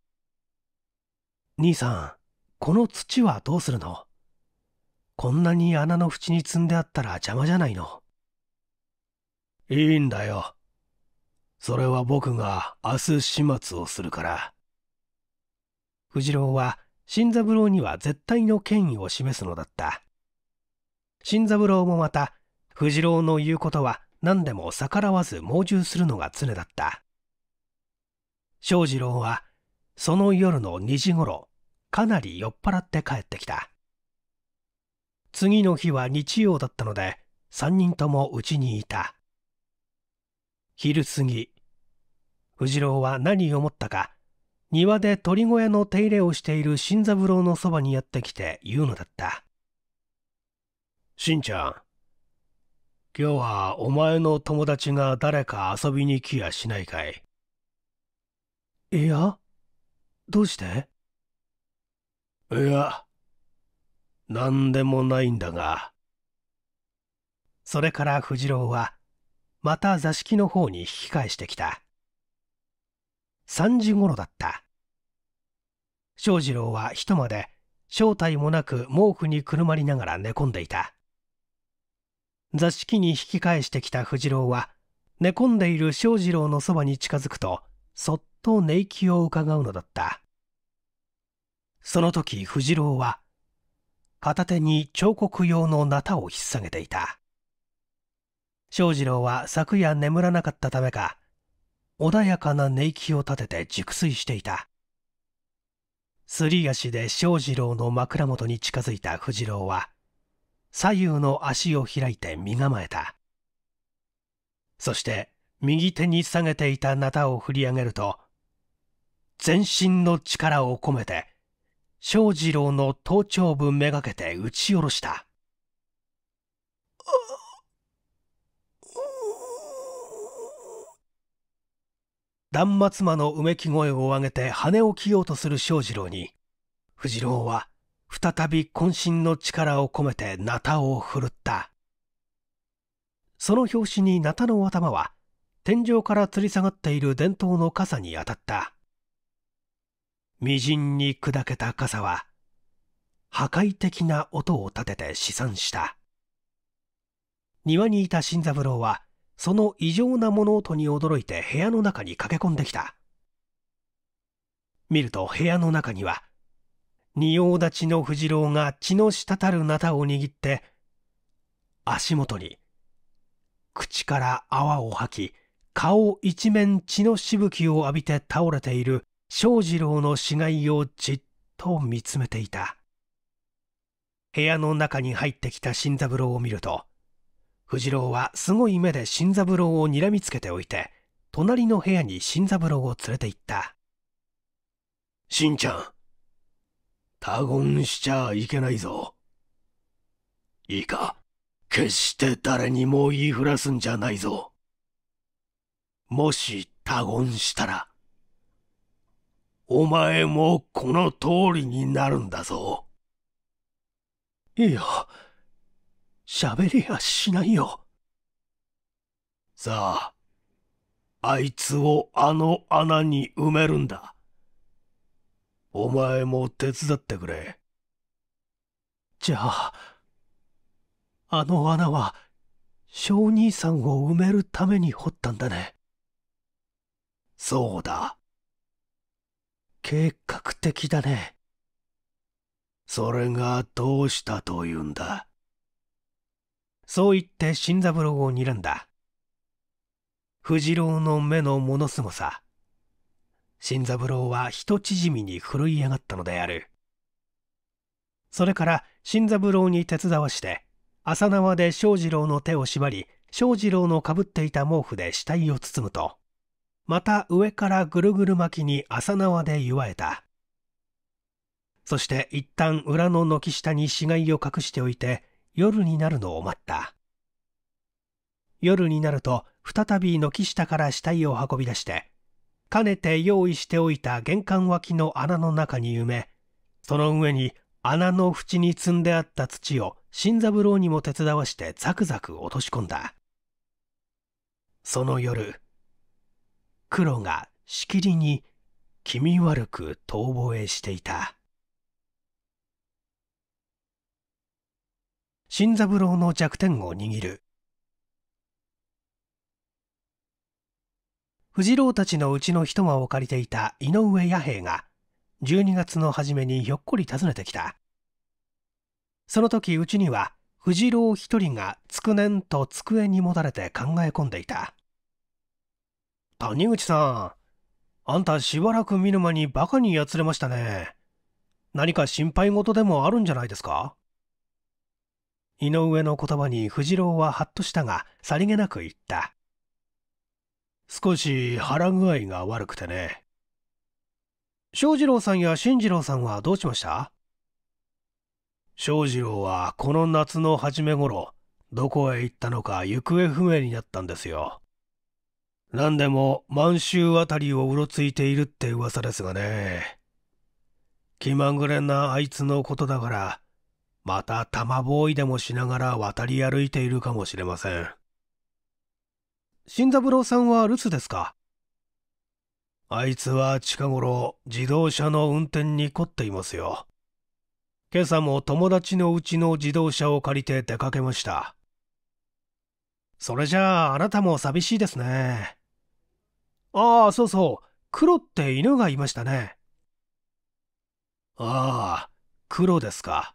兄さん、この土はどうするのこんなに穴の縁に積んであったら邪魔じゃないのいいんだよ。それは僕が明日始末をするから。藤郎は新三郎には絶対の権威を示すのだった。新三郎もまた、藤郎の言うことは何でも逆らわず猛獣するのが常だった。翔次郎は、その夜の2時ごろ、かなり酔っ払って帰ってきた次の日は日曜だったので3人ともうちにいた昼過ぎ藤郎は何を思ったか庭で鳥小屋の手入れをしている新三郎のそばにやってきて言うのだったしんちゃん今日はお前の友達が誰か遊びに来やしないかいいやどうしていや、何でもないんだが。それから藤郎は、また座敷の方に引き返してきた。3時頃だった。翔次郎は人間で、正体もなく毛布にくるまりながら寝込んでいた。座敷に引き返してきた藤郎は、寝込んでいる翔次郎のそばに近づくと、そっと寝息をうかがうのだった。その時藤郎は片手に彫刻用のなたを引っさげていた庄次郎は昨夜眠らなかったためか穏やかな寝息を立てて熟睡していたすり足で庄次郎の枕元に近づいた藤郎は左右の足を開いて身構えたそして右手に下げていたなたを振り上げると全身の力を込めて庄次郎の頭頂部めがけて打ち下ろした。断末魔のうめき声を上げて羽を着ようとする庄次郎に、藤郎は再び渾身の力を込めてナタを振るった。その拍子にナタの頭は、天井から吊り下がっている伝統の傘に当たった。微塵に砕けた傘は破壊的な音を立てて試算した庭にいた新三郎はその異常な物音に驚いて部屋の中に駆け込んできた見ると部屋の中には仁王立ちの藤郎が血の滴るなたを握って足元に口から泡を吐き顔一面血のしぶきを浴びて倒れている翔二郎の死骸をじっと見つめていた部屋の中に入ってきた新三郎を見ると藤郎はすごい目で新三郎をにらみつけておいて隣の部屋に新三郎を連れて行ったしんちゃん他言しちゃいけないぞいいか決して誰にも言いふらすんじゃないぞもし他言したらお前もこの通りになるんだぞ。いや、喋りやしないよ。さあ、あいつをあの穴に埋めるんだ。お前も手伝ってくれ。じゃあ、あの穴は、小兄さんを埋めるために掘ったんだね。そうだ。計画的だね。それがどうしたというんだそう言って新三郎を睨んだ。藤郎の目のものすごさ。新三郎は人縮みに震い上がったのである。それから新三郎に手伝わして、朝縄で庄二郎の手を縛り、庄次郎のかぶっていた毛布で死体を包むと、また上からぐるぐる巻きに浅縄で祝えた。そして一旦裏の軒下に死骸を隠しておいて夜になるのを待った。夜になると再び軒下から死体を運び出して、かねて用意しておいた玄関脇の穴の中に埋め、その上に穴の縁に積んであった土を新三郎にも手伝わしてザクザク落とし込んだ。その夜、黒がしきりに気味悪く遠吠えしていた新三郎の弱点を握る藤郎たちのうちの一間を借りていた井上弥平が12月の初めにひょっこり訪ねてきたその時うちには藤郎一人がつくねんと机にもたれて考え込んでいた谷口さん、あんたしばらく見る間にバカにやつれましたね。何か心配事でもあるんじゃないですか井上の言葉に藤郎はハッとしたが、さりげなく言った。少し腹具合が悪くてね。翔二郎さんや進次郎さんはどうしました翔二郎はこの夏の初め頃、どこへ行ったのか行方不明になったんですよ。何でも満州あたりをうろついているって噂ですがね。気まぐれなあいつのことだから、また玉ボーイでもしながら渡り歩いているかもしれません。新三郎さんは留守ですかあいつは近頃自動車の運転に凝っていますよ。今朝も友達のうちの自動車を借りて出かけました。それじゃああなたも寂しいですね。ああ、そうそう。黒って犬がいましたね。ああ、黒ですか。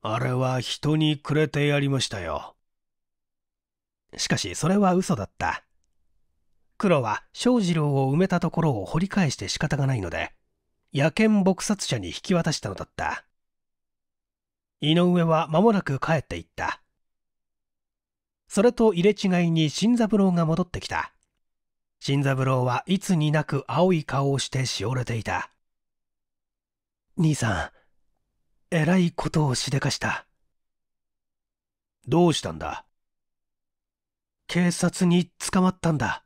あれは人にくれてやりましたよ。しかし、それは嘘だった。黒は翔士郎を埋めたところを掘り返して仕方がないので、野犬撲殺者に引き渡したのだった。井上は間もなく帰っていった。それと入れ違いに新三郎が戻ってきた。新三郎はいつになく青い顔をしてしおれていた。兄さん、えらいことをしでかした。どうしたんだ警察に捕まったんだ。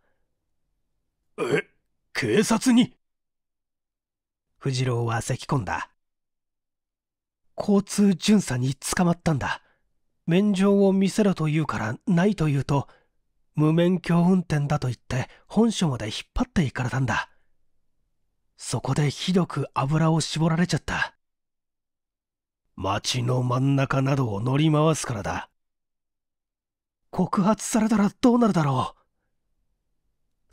え、警察に藤郎は咳込んだ。交通巡査に捕まったんだ。免状を見せろと言うからないと言うと、無免許運転だと言って本所まで引っ張っていかれたんだそこでひどく油を絞られちゃった街の真ん中などを乗り回すからだ告発されたらどうなるだろう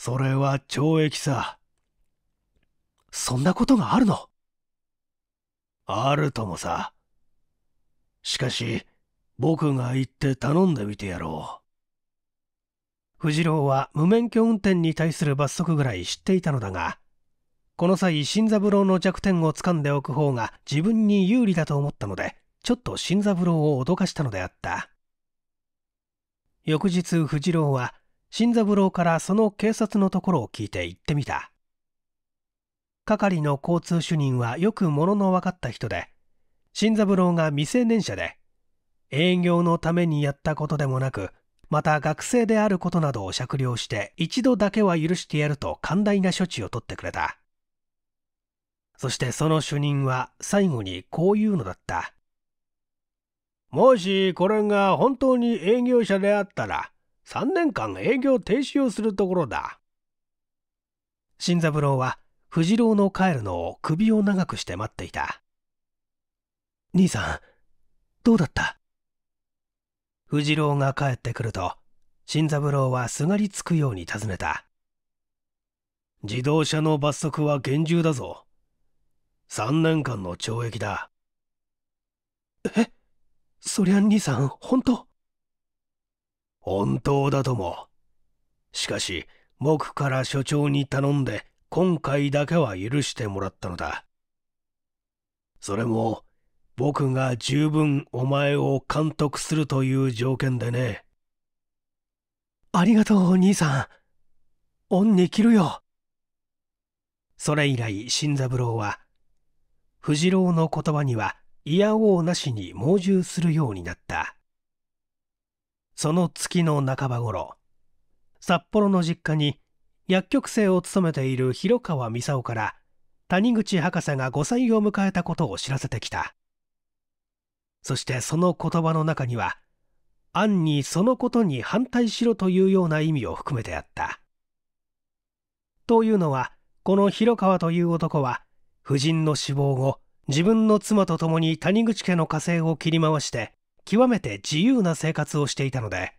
それは懲役さそんなことがあるのあるともさしかし僕が行って頼んでみてやろう藤郎は無免許運転に対する罰則ぐらい知っていたのだが、この際、新三郎の弱点を掴んでおく方が自分に有利だと思ったので、ちょっと新三郎を脅かしたのであった。翌日、藤郎は、新三郎からその警察のところを聞いて行ってみた。係の交通主任はよく物の分かった人で、新三郎が未成年者で、営業のためにやったことでもなく、また学生であることなどを酌量して一度だけは許してやると寛大な処置を取ってくれた。そしてその主任は最後にこういうのだった。もしこれが本当に営業者であったら3年間営業停止をするところだ。新三郎は藤郎の帰るのを首を長くして待っていた。兄さん、どうだった藤郎が帰ってくると新三郎はすがりつくように尋ねた自動車の罰則は厳重だぞ3年間の懲役だえそりゃ兄さん本当本当だともしかし僕から所長に頼んで今回だけは許してもらったのだそれも僕が十分お前を監督するという条件でね。ありがとう、お兄さん。恩に着るよ。それ以来、新三郎は、藤郎の言葉には、嫌やおうなしに猛獣するようになった。その月の半ば頃、札幌の実家に薬局生を務めている広川操から谷口博士が5歳を迎えたことを知らせてきた。そしてその言葉の中には、暗にそのことに反対しろというような意味を含めてあった。というのは、この広川という男は、夫人の死亡後、自分の妻と共に谷口家の家政を切り回して、極めて自由な生活をしていたので、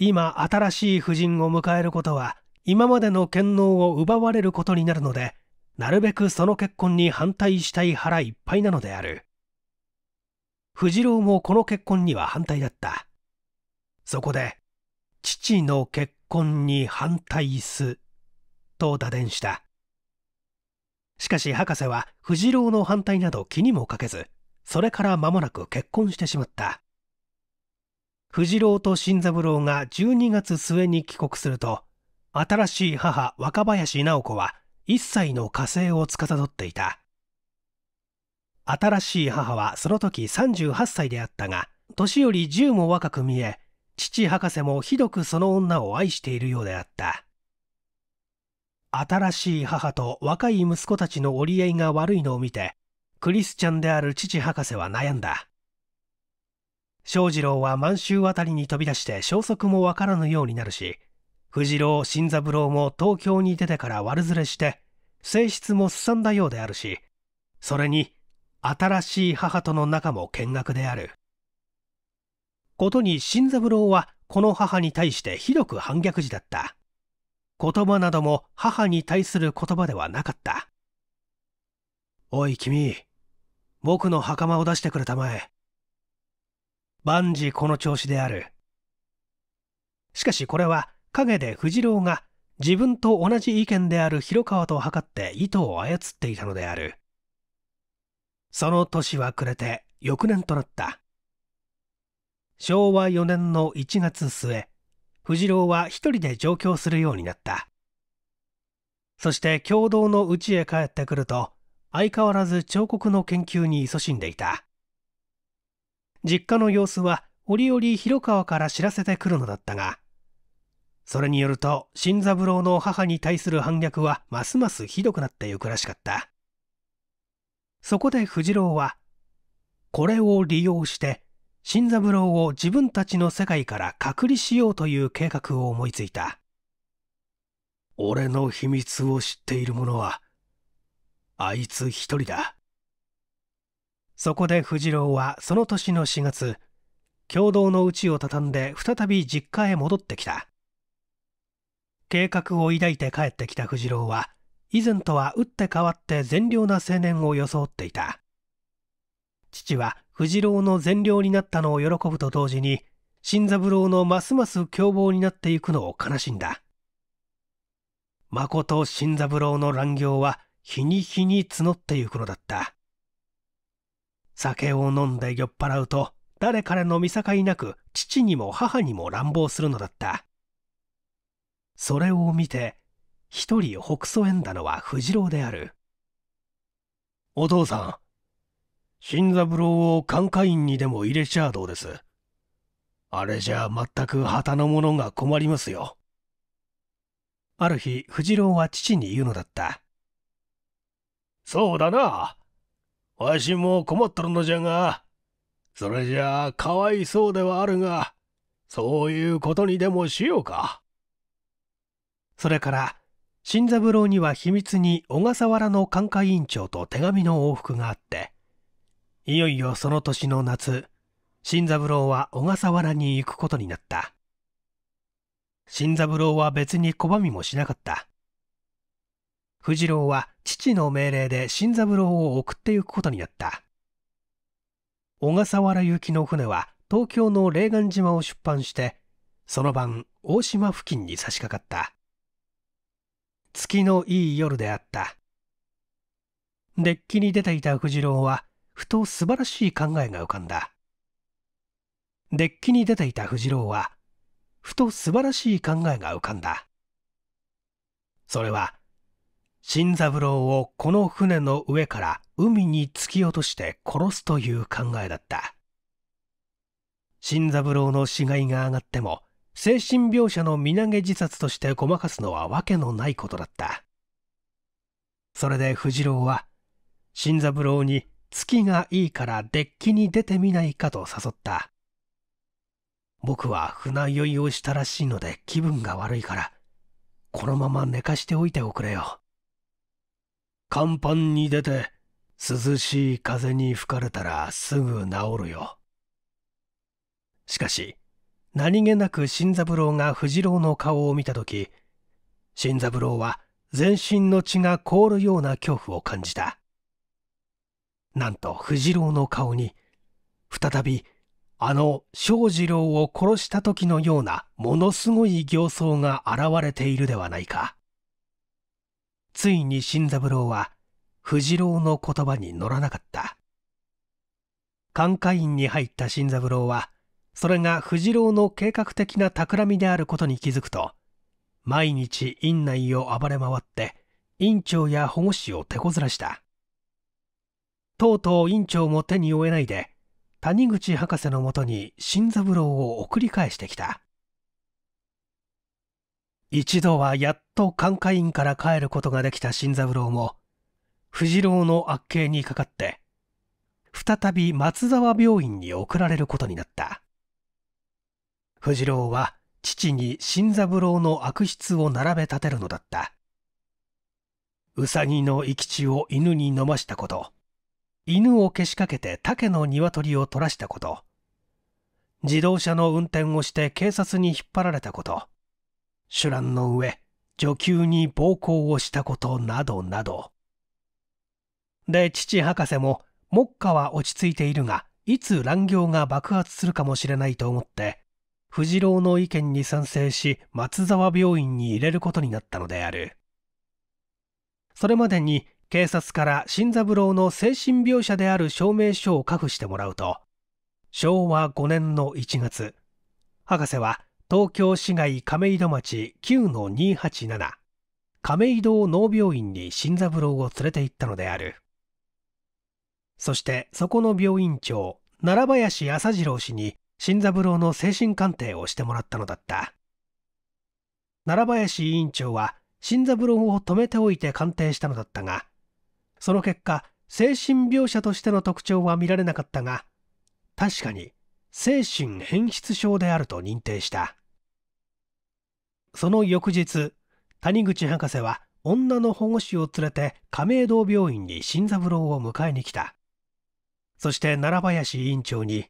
今新しい夫人を迎えることは、今までの権能を奪われることになるので、なるべくその結婚に反対したい腹いっぱいなのである。藤郎もこの結婚には反対だった。そこで、父の結婚に反対す、と打電した。しかし博士は藤郎の反対など気にもかけず、それから間もなく結婚してしまった。藤郎と新三郎が12月末に帰国すると、新しい母若林直子は一切の火星を司っていた。新しい母はその時38歳であったが年より10も若く見え父博士もひどくその女を愛しているようであった新しい母と若い息子たちの折り合いが悪いのを見てクリスチャンである父博士は悩んだ翔士郎は満州辺りに飛び出して消息もわからぬようになるし藤郎新三郎も東京に出てから悪連れして性質もすさんだようであるしそれに新しい母との仲も見学であることに新三郎はこの母に対してひどく反逆児だった言葉なども母に対する言葉ではなかったおい君僕の袴を出してくれたまえ万事この調子であるしかしこれは陰で藤郎が自分と同じ意見である広川と測って糸を操っていたのであるその年は暮れて翌年となった昭和4年の1月末藤郎は一人で上京するようになったそして共同の家へ帰ってくると相変わらず彫刻の研究に勤しんでいた実家の様子は折々広川から知らせてくるのだったがそれによると新三郎の母に対する反逆はますますひどくなってゆくらしかったそこで藤郎は、これを利用して、新三郎を自分たちの世界から隔離しようという計画を思いついた。俺の秘密を知っている者は、あいつ一人だ。そこで藤郎はその年の4月、共同の家を畳んで再び実家へ戻ってきた。計画を抱いて帰ってきた藤郎は、以前とは打って変わって善良な青年を装っていた父は藤郎の善良になったのを喜ぶと同時に新三郎のますます凶暴になっていくのを悲しんだ誠新三郎の乱行は日に日に募ってゆくのだった酒を飲んで酔っ払うと誰からの見境なく父にも母にも乱暴するのだったそれを見て一人ほくそ笑んだのは藤郎であるお父さん新三郎を寛解院にでも入れちゃどうですあれじゃ全く旗の者が困りますよある日藤郎は父に言うのだったそうだなわしも困っとるのじゃがそれじゃあかわいそうではあるがそういうことにでもしようかそれから新三郎には秘密に小笠原の管科委員長と手紙の往復があっていよいよその年の夏新三郎は小笠原に行くことになった新三郎は別に拒みもしなかった藤郎は父の命令で新三郎を送って行くことになった小笠原行きの船は東京の霊岸島を出版してその晩大島付近に差し掛かった月のいい夜であったデッキに出ていた藤郎はふと素晴らしい考えが浮かんだデッキに出ていた藤郎はふと素晴らしい考えが浮かんだそれは新三郎をこの船の上から海に突き落として殺すという考えだった新三郎の死骸が上がっても精神病者の身投げ自殺としてごまかすのは訳のないことだった。それで藤郎は、新三郎に月がいいからデッキに出てみないかと誘った。僕は船酔いをしたらしいので気分が悪いから、このまま寝かしておいておくれよ。甲板に出て、涼しい風に吹かれたらすぐ治るよ。しかし、何気なく新三郎が藤郎の顔を見た時新三郎は全身の血が凍るような恐怖を感じたなんと藤郎の顔に再びあの翔二郎を殺した時のようなものすごい形相が現れているではないかついに新三郎は藤郎の言葉に乗らなかった眼科院に入った新三郎はそれが藤郎の計画的な企みであることに気づくと毎日院内を暴れ回って院長や保護士を手こずらしたとうとう院長も手に負えないで谷口博士のもとに新三郎を送り返してきた一度はやっと寛解院から帰ることができた新三郎も藤郎の悪刑にかかって再び松沢病院に送られることになった藤郎は父に新三郎の悪質を並べ立てるのだった。うさぎの生き血を犬に飲ましたこと、犬をけしかけて竹の鶏を取らしたこと、自動車の運転をして警察に引っ張られたこと、手乱の上、女給に暴行をしたことなどなど。で、父博士も、目下は落ち着いているが、いつ乱行が爆発するかもしれないと思って、藤郎の意見に賛成し松沢病院に入れることになったのであるそれまでに警察から新三郎の精神病者である証明書を隠してもらうと昭和5年の1月博士は東京市街亀戸町9-287亀戸農病院に新三郎を連れて行ったのであるそしてそこの病院長奈良林朝次郎氏に新三郎の精神鑑定をしてもらったのだった奈良林委員長は新三郎を止めておいて鑑定したのだったがその結果精神描写としての特徴は見られなかったが確かに精神変質症であると認定したその翌日谷口博士は女の保護司を連れて亀戸病院に新三郎を迎えに来たそして奈良林委員長に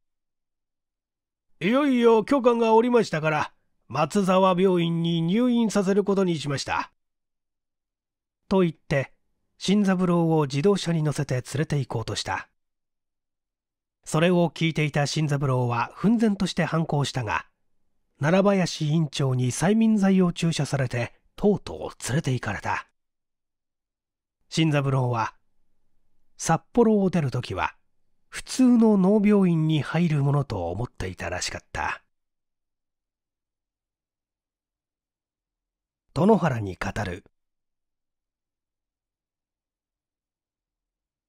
いよいよ許可が下りましたから、松沢病院に入院させることにしました。と言って、新三郎を自動車に乗せて連れて行こうとした。それを聞いていた新三郎は奮然として反抗したが、奈良林院長に催眠剤を注射されて、とうとう連れて行かれた。新三郎は、札幌を出るときは、普通の脳病院に入るものと思っていたらしかった殿原に語る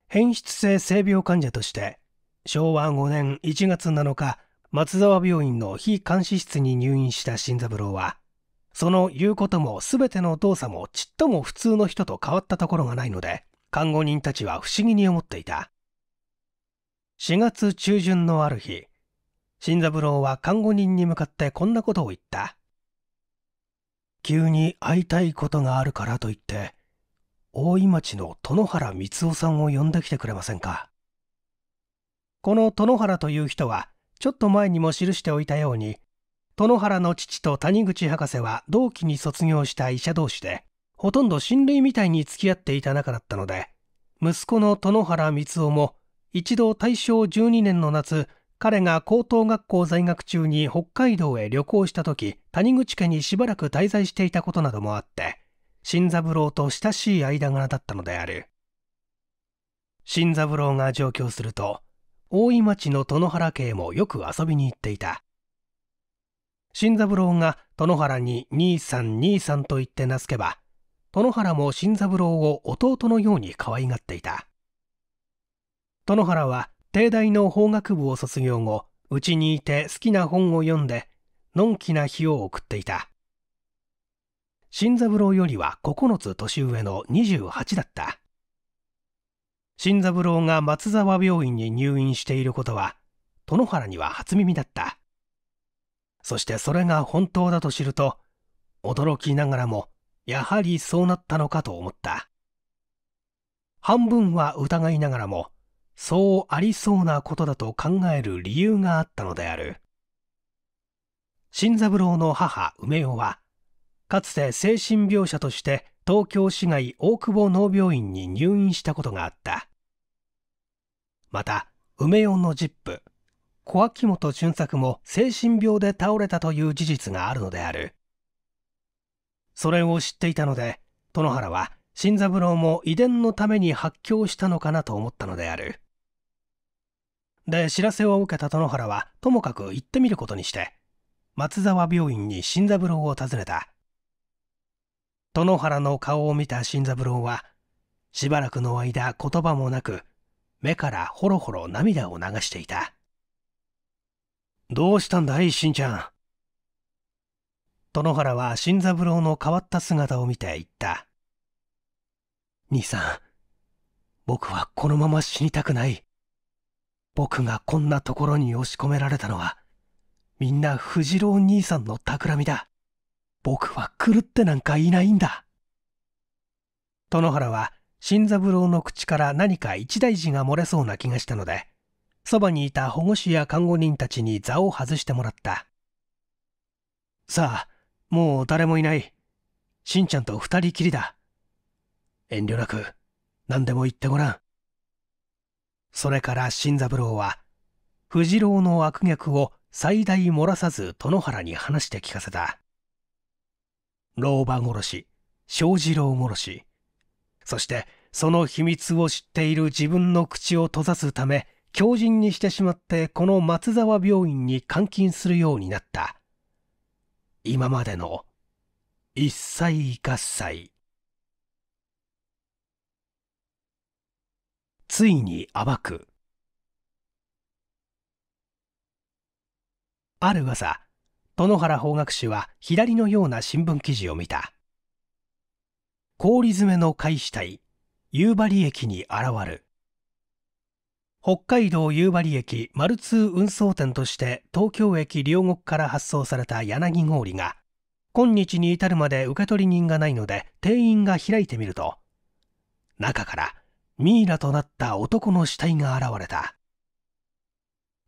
変質性性病患者として昭和5年1月7日松沢病院の非監視室に入院した新三郎はその言うことも全ての動作もちっとも普通の人と変わったところがないので看護人たちは不思議に思っていた4月中旬のある日、新三郎は看護人に向かってこんなことを言った。急に会いたいことがあるからと言って、大井町の殿原光男さんを呼んできてくれませんか。この殿原という人は、ちょっと前にも記しておいたように、殿原の父と谷口博士は同期に卒業した医者同士で、ほとんど親類みたいに付き合っていた仲だったので、息子の殿原光男も一度大正12年の夏彼が高等学校在学中に北海道へ旅行した時谷口家にしばらく滞在していたことなどもあって新三郎と親しい間柄だったのである新三郎が上京すると大井町の殿原家へもよく遊びに行っていた新三郎が殿原に兄さん兄さんと言って名付けば殿原も新三郎を弟のように可愛がっていた殿原は帝大の法学部を卒業後うちにいて好きな本を読んでのんきな日を送っていた新三郎よりは9つ年上の28だった新三郎が松沢病院に入院していることは殿原には初耳だったそしてそれが本当だと知ると驚きながらもやはりそうなったのかと思った半分は疑いながらもそうありそうなことだと考える理由があったのである新三郎の母梅代はかつて精神病者として東京市外大久保農病院に入院したことがあったまた梅代のジップ小秋元俊作も精神病で倒れたという事実があるのであるそれを知っていたので殿原は新三郎も遺伝のために発狂したのかなと思ったのであるで知らせを受けた殿原はともかく行ってみることにして松沢病院に新三郎を訪ねた殿原の顔を見た新三郎はしばらくの間言葉もなく目からほろほろ涙を流していたどうしたんだいしんちゃん殿原は新三郎の変わった姿を見て言った兄さん僕はこのまま死にたくない僕がこんなところに押し込められたのは、みんな藤郎兄さんの企みだ。僕は狂ってなんかいないんだ。殿原は、新三郎の口から何か一大事が漏れそうな気がしたので、そばにいた保護士や看護人たちに座を外してもらった。さあ、もう誰もいない。しんちゃんと二人きりだ。遠慮なく、何でも言ってごらん。それから新三郎は藤郎の悪逆を最大漏らさず殿原に話して聞かせた老婆殺し庄次郎殺しそしてその秘密を知っている自分の口を閉ざすため強人にしてしまってこの松沢病院に監禁するようになった今までの一切合切ついに暴くある朝殿原法学士は左のような新聞記事を見た氷詰めの開始帯夕張駅に現る北海道夕張駅マルツー運送店として東京駅両国から発送された柳氷が今日に至るまで受取人がないので店員が開いてみると中から「ミイラとなった男の死体が現れた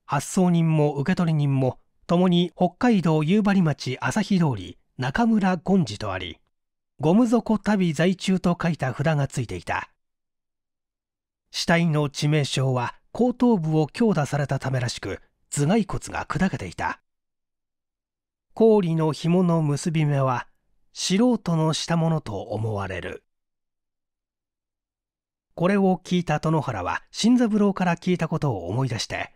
発送人も受取人も共に北海道夕張町朝日通り中村権次とありゴム底旅在中と書いた札がついていた死体の致命傷は後頭部を強打されたためらしく頭蓋骨が砕けていた氷の紐の結び目は素人のしたものと思われるこれを聞いた殿原は新三郎から聞いたことを思い出して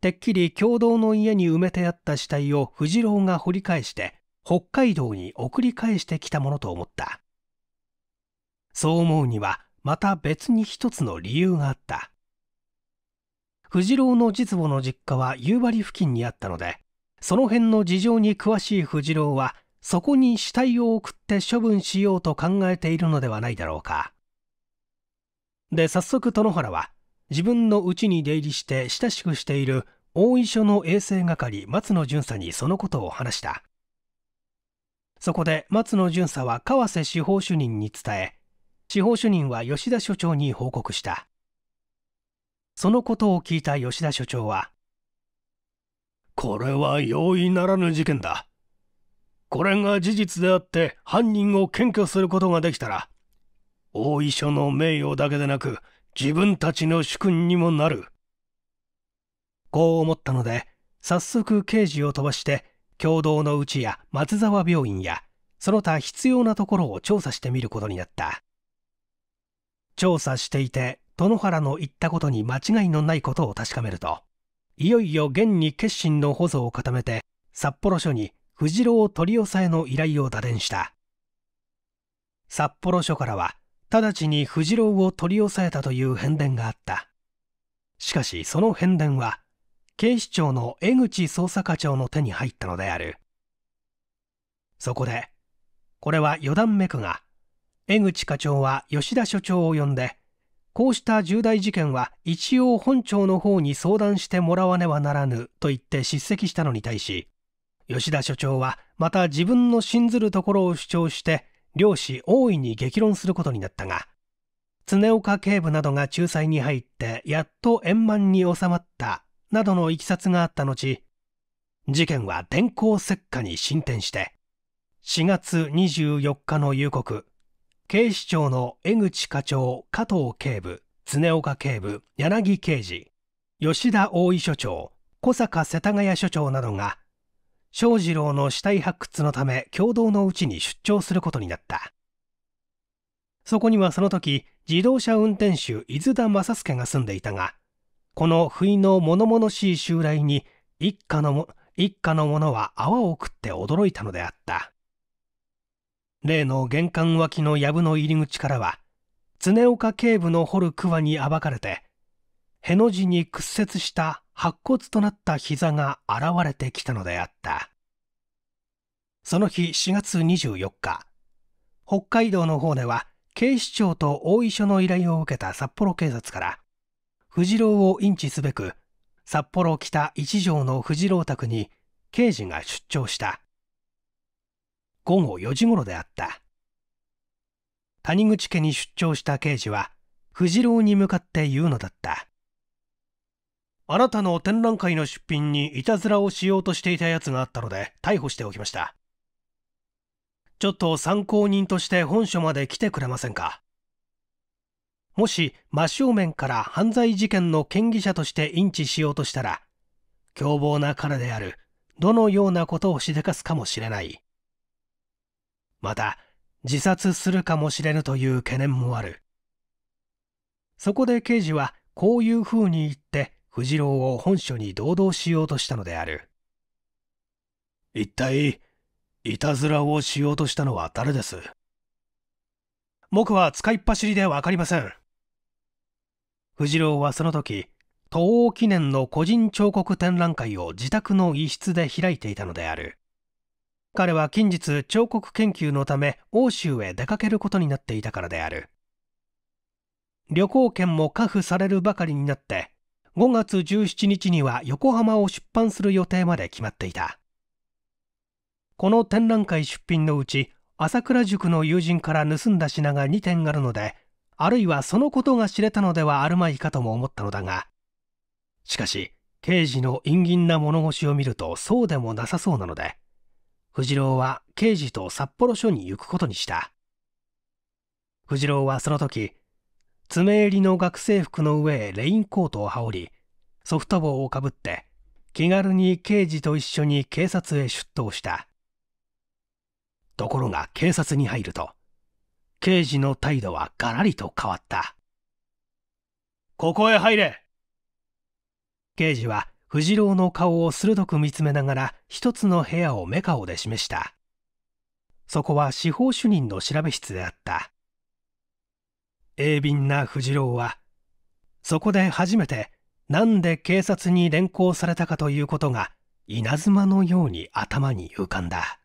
てっきり共同の家に埋めてあった死体を藤郎が掘り返して北海道に送り返してきたものと思ったそう思うにはまた別に一つの理由があった藤郎の実母の実家は夕張付近にあったのでその辺の事情に詳しい藤郎はそこに死体を送って処分しようと考えているのではないだろうかで早速殿原は自分の家に出入りして親しくしている大井署の衛生係松野巡査にそのことを話したそこで松野巡査は川瀬司法主任に伝え司法主任は吉田署長に報告したそのことを聞いた吉田署長はこれは容易ならぬ事件だこれが事実であって犯人を検挙することができたら大遺書の名誉だけでなく自分たちの主君にもなるこう思ったので早速刑事を飛ばして共同のうちや松沢病院やその他必要なところを調査してみることになった調査していて殿原の言ったことに間違いのないことを確かめるといよいよ現に決心の補助を固めて札幌署に藤郎取り押さえの依頼を打電した札幌署からは直ちに藤郎を取り押さえたという変伝があったしかしその変伝は警視庁の江口捜査課長の手に入ったのであるそこでこれは四段目くが江口課長は吉田所長を呼んでこうした重大事件は一応本庁の方に相談してもらわねばならぬと言って叱責したのに対し吉田所長はまた自分の信ずるところを主張して両氏大いに激論することになったが常岡警部などが仲裁に入ってやっと円満に収まったなどのいきさつがあった後事件は電光石火に進展して4月24日の夕刻警視庁の江口課長加藤警部常岡警部柳刑事吉田大井署長小坂世田谷署長などが翔次郎の死体発掘のため共同のうちに出張することになったそこにはその時自動車運転手伊豆田正介が住んでいたがこの不意の物々しい襲来に一家のも一家の者は泡を食って驚いたのであった例の玄関脇の藪の入り口からは常岡警部の掘る桑に暴かれてへの字に屈折した白骨となった膝が現れてきたのであった。その日4月24日、北海道の方では警視庁と大井署の依頼を受けた札幌警察から、藤郎をンチ。すべく、札幌北一条の藤郎宅に刑事が出張した。午後4時頃であった。谷口家に出張した刑事は、藤郎に向かって言うのだった。あなたの展覧会の出品にいたずらをしようとしていたやつがあったので逮捕しておきましたちょっと参考人として本署まで来てくれませんかもし真正面から犯罪事件の嫌疑者として認知しようとしたら凶暴な彼であるどのようなことをしでかすかもしれないまた自殺するかもしれぬという懸念もあるそこで刑事はこういうふうに言って藤郎を本書に堂々しようとしたのである。一体、いたずらをしようとしたのは誰です僕は使いっ走りでわかりません。藤郎はその時、東欧記念の個人彫刻展覧会を自宅の一室で開いていたのである。彼は近日彫刻研究のため欧州へ出かけることになっていたからである。旅行券も可付されるばかりになって5月17日には横浜を出版する予定まで決まっていたこの展覧会出品のうち朝倉塾の友人から盗んだ品が2点あるのであるいはそのことが知れたのではあるまいかとも思ったのだがしかし刑事の陰銀な物腰を見るとそうでもなさそうなので藤郎は刑事と札幌署に行くことにした藤郎はその時爪襟の学生服の上へレインコートを羽織りソフト帽をかぶって気軽に刑事と一緒に警察へ出頭したところが警察に入ると刑事の態度はガラリと変わったここへ入れ刑事は藤郎の顔を鋭く見つめながら一つの部屋を目顔で示したそこは司法主任の調べ室であった鋭敏な藤郎はそこで初めて何で警察に連行されたかということが稲妻のように頭に浮かんだ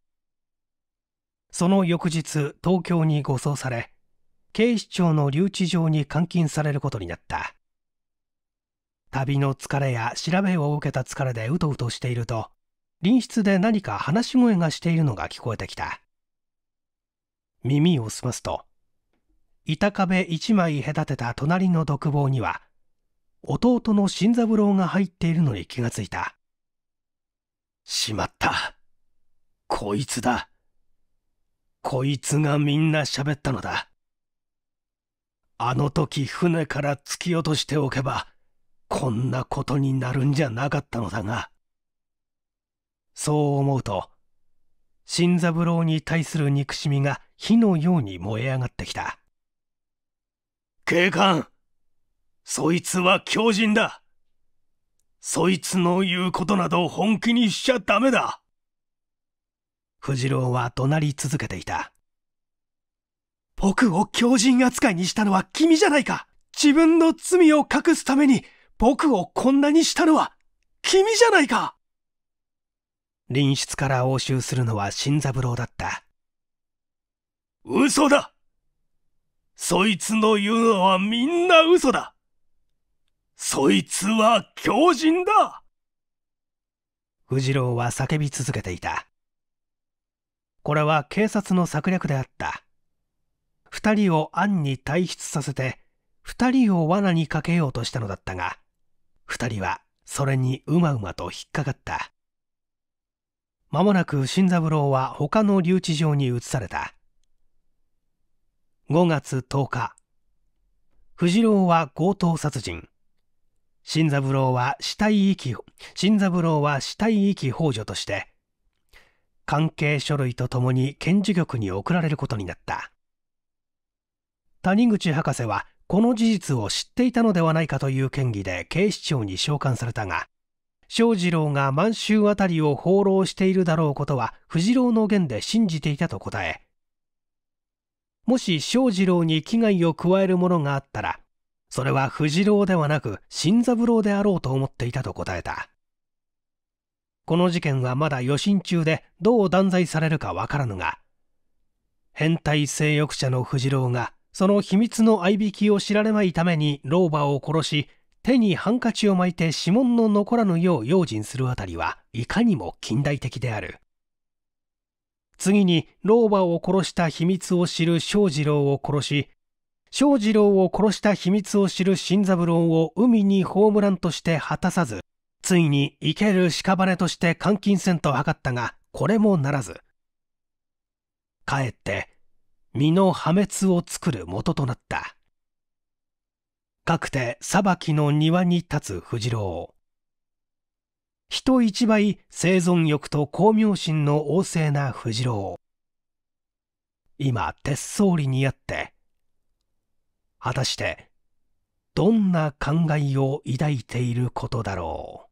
その翌日東京に護送され警視庁の留置場に監禁されることになった旅の疲れや調べを受けた疲れでうとうとしていると隣室で何か話し声がしているのが聞こえてきた耳を澄ますと板壁一枚隔てた隣の独房には弟の新三郎が入っているのに気がついたしまったこいつだこいつがみんな喋ったのだあの時船から突き落としておけばこんなことになるんじゃなかったのだがそう思うと新三郎に対する憎しみが火のように燃え上がってきた警官そいつは狂人だそいつの言うことなど本気にしちゃダメだ藤郎は怒鳴り続けていた。僕を狂人扱いにしたのは君じゃないか自分の罪を隠すために僕をこんなにしたのは君じゃないか臨室から押収するのは新三郎だった。嘘だそいつの言うのはみんな嘘だ。そいつは狂人だ藤郎は叫び続けていた。これは警察の策略であった。二人を暗に退出させて、二人を罠にかけようとしたのだったが、二人はそれにうまうまと引っかかった。間もなく新三郎は他の留置場に移された。5月10日藤郎は強盗殺人新三郎は死体遺棄新三郎は死体遺棄幇助として関係書類とともに検事局に送られることになった谷口博士はこの事実を知っていたのではないかという嫌疑で警視庁に召喚されたが翔次郎が満州あたりを放浪しているだろうことは藤郎の言で信じていたと答えもし翔次郎に危害を加えるものがあったら、それは藤郎ではなく新三郎であろうと思っていたと答えた。この事件はまだ予診中でどう断罪されるかわからぬが、変態性欲者の藤郎がその秘密の合いびきを知られまいために老婆を殺し、手にハンカチを巻いて指紋の残らぬよう用心するあたりはいかにも近代的である。次に老婆を殺した秘密を知る翔次郎を殺し翔次郎を殺した秘密を知る新三郎を海にホームランとして果たさずついに生ける屍として監禁せんと図ったがこれもならずかえって身の破滅を作る元となったかくて裁きの庭に立つ藤郎人一倍生存欲と光明心の旺盛な藤郎今鉄総理にあって果たしてどんな考えを抱いていることだろう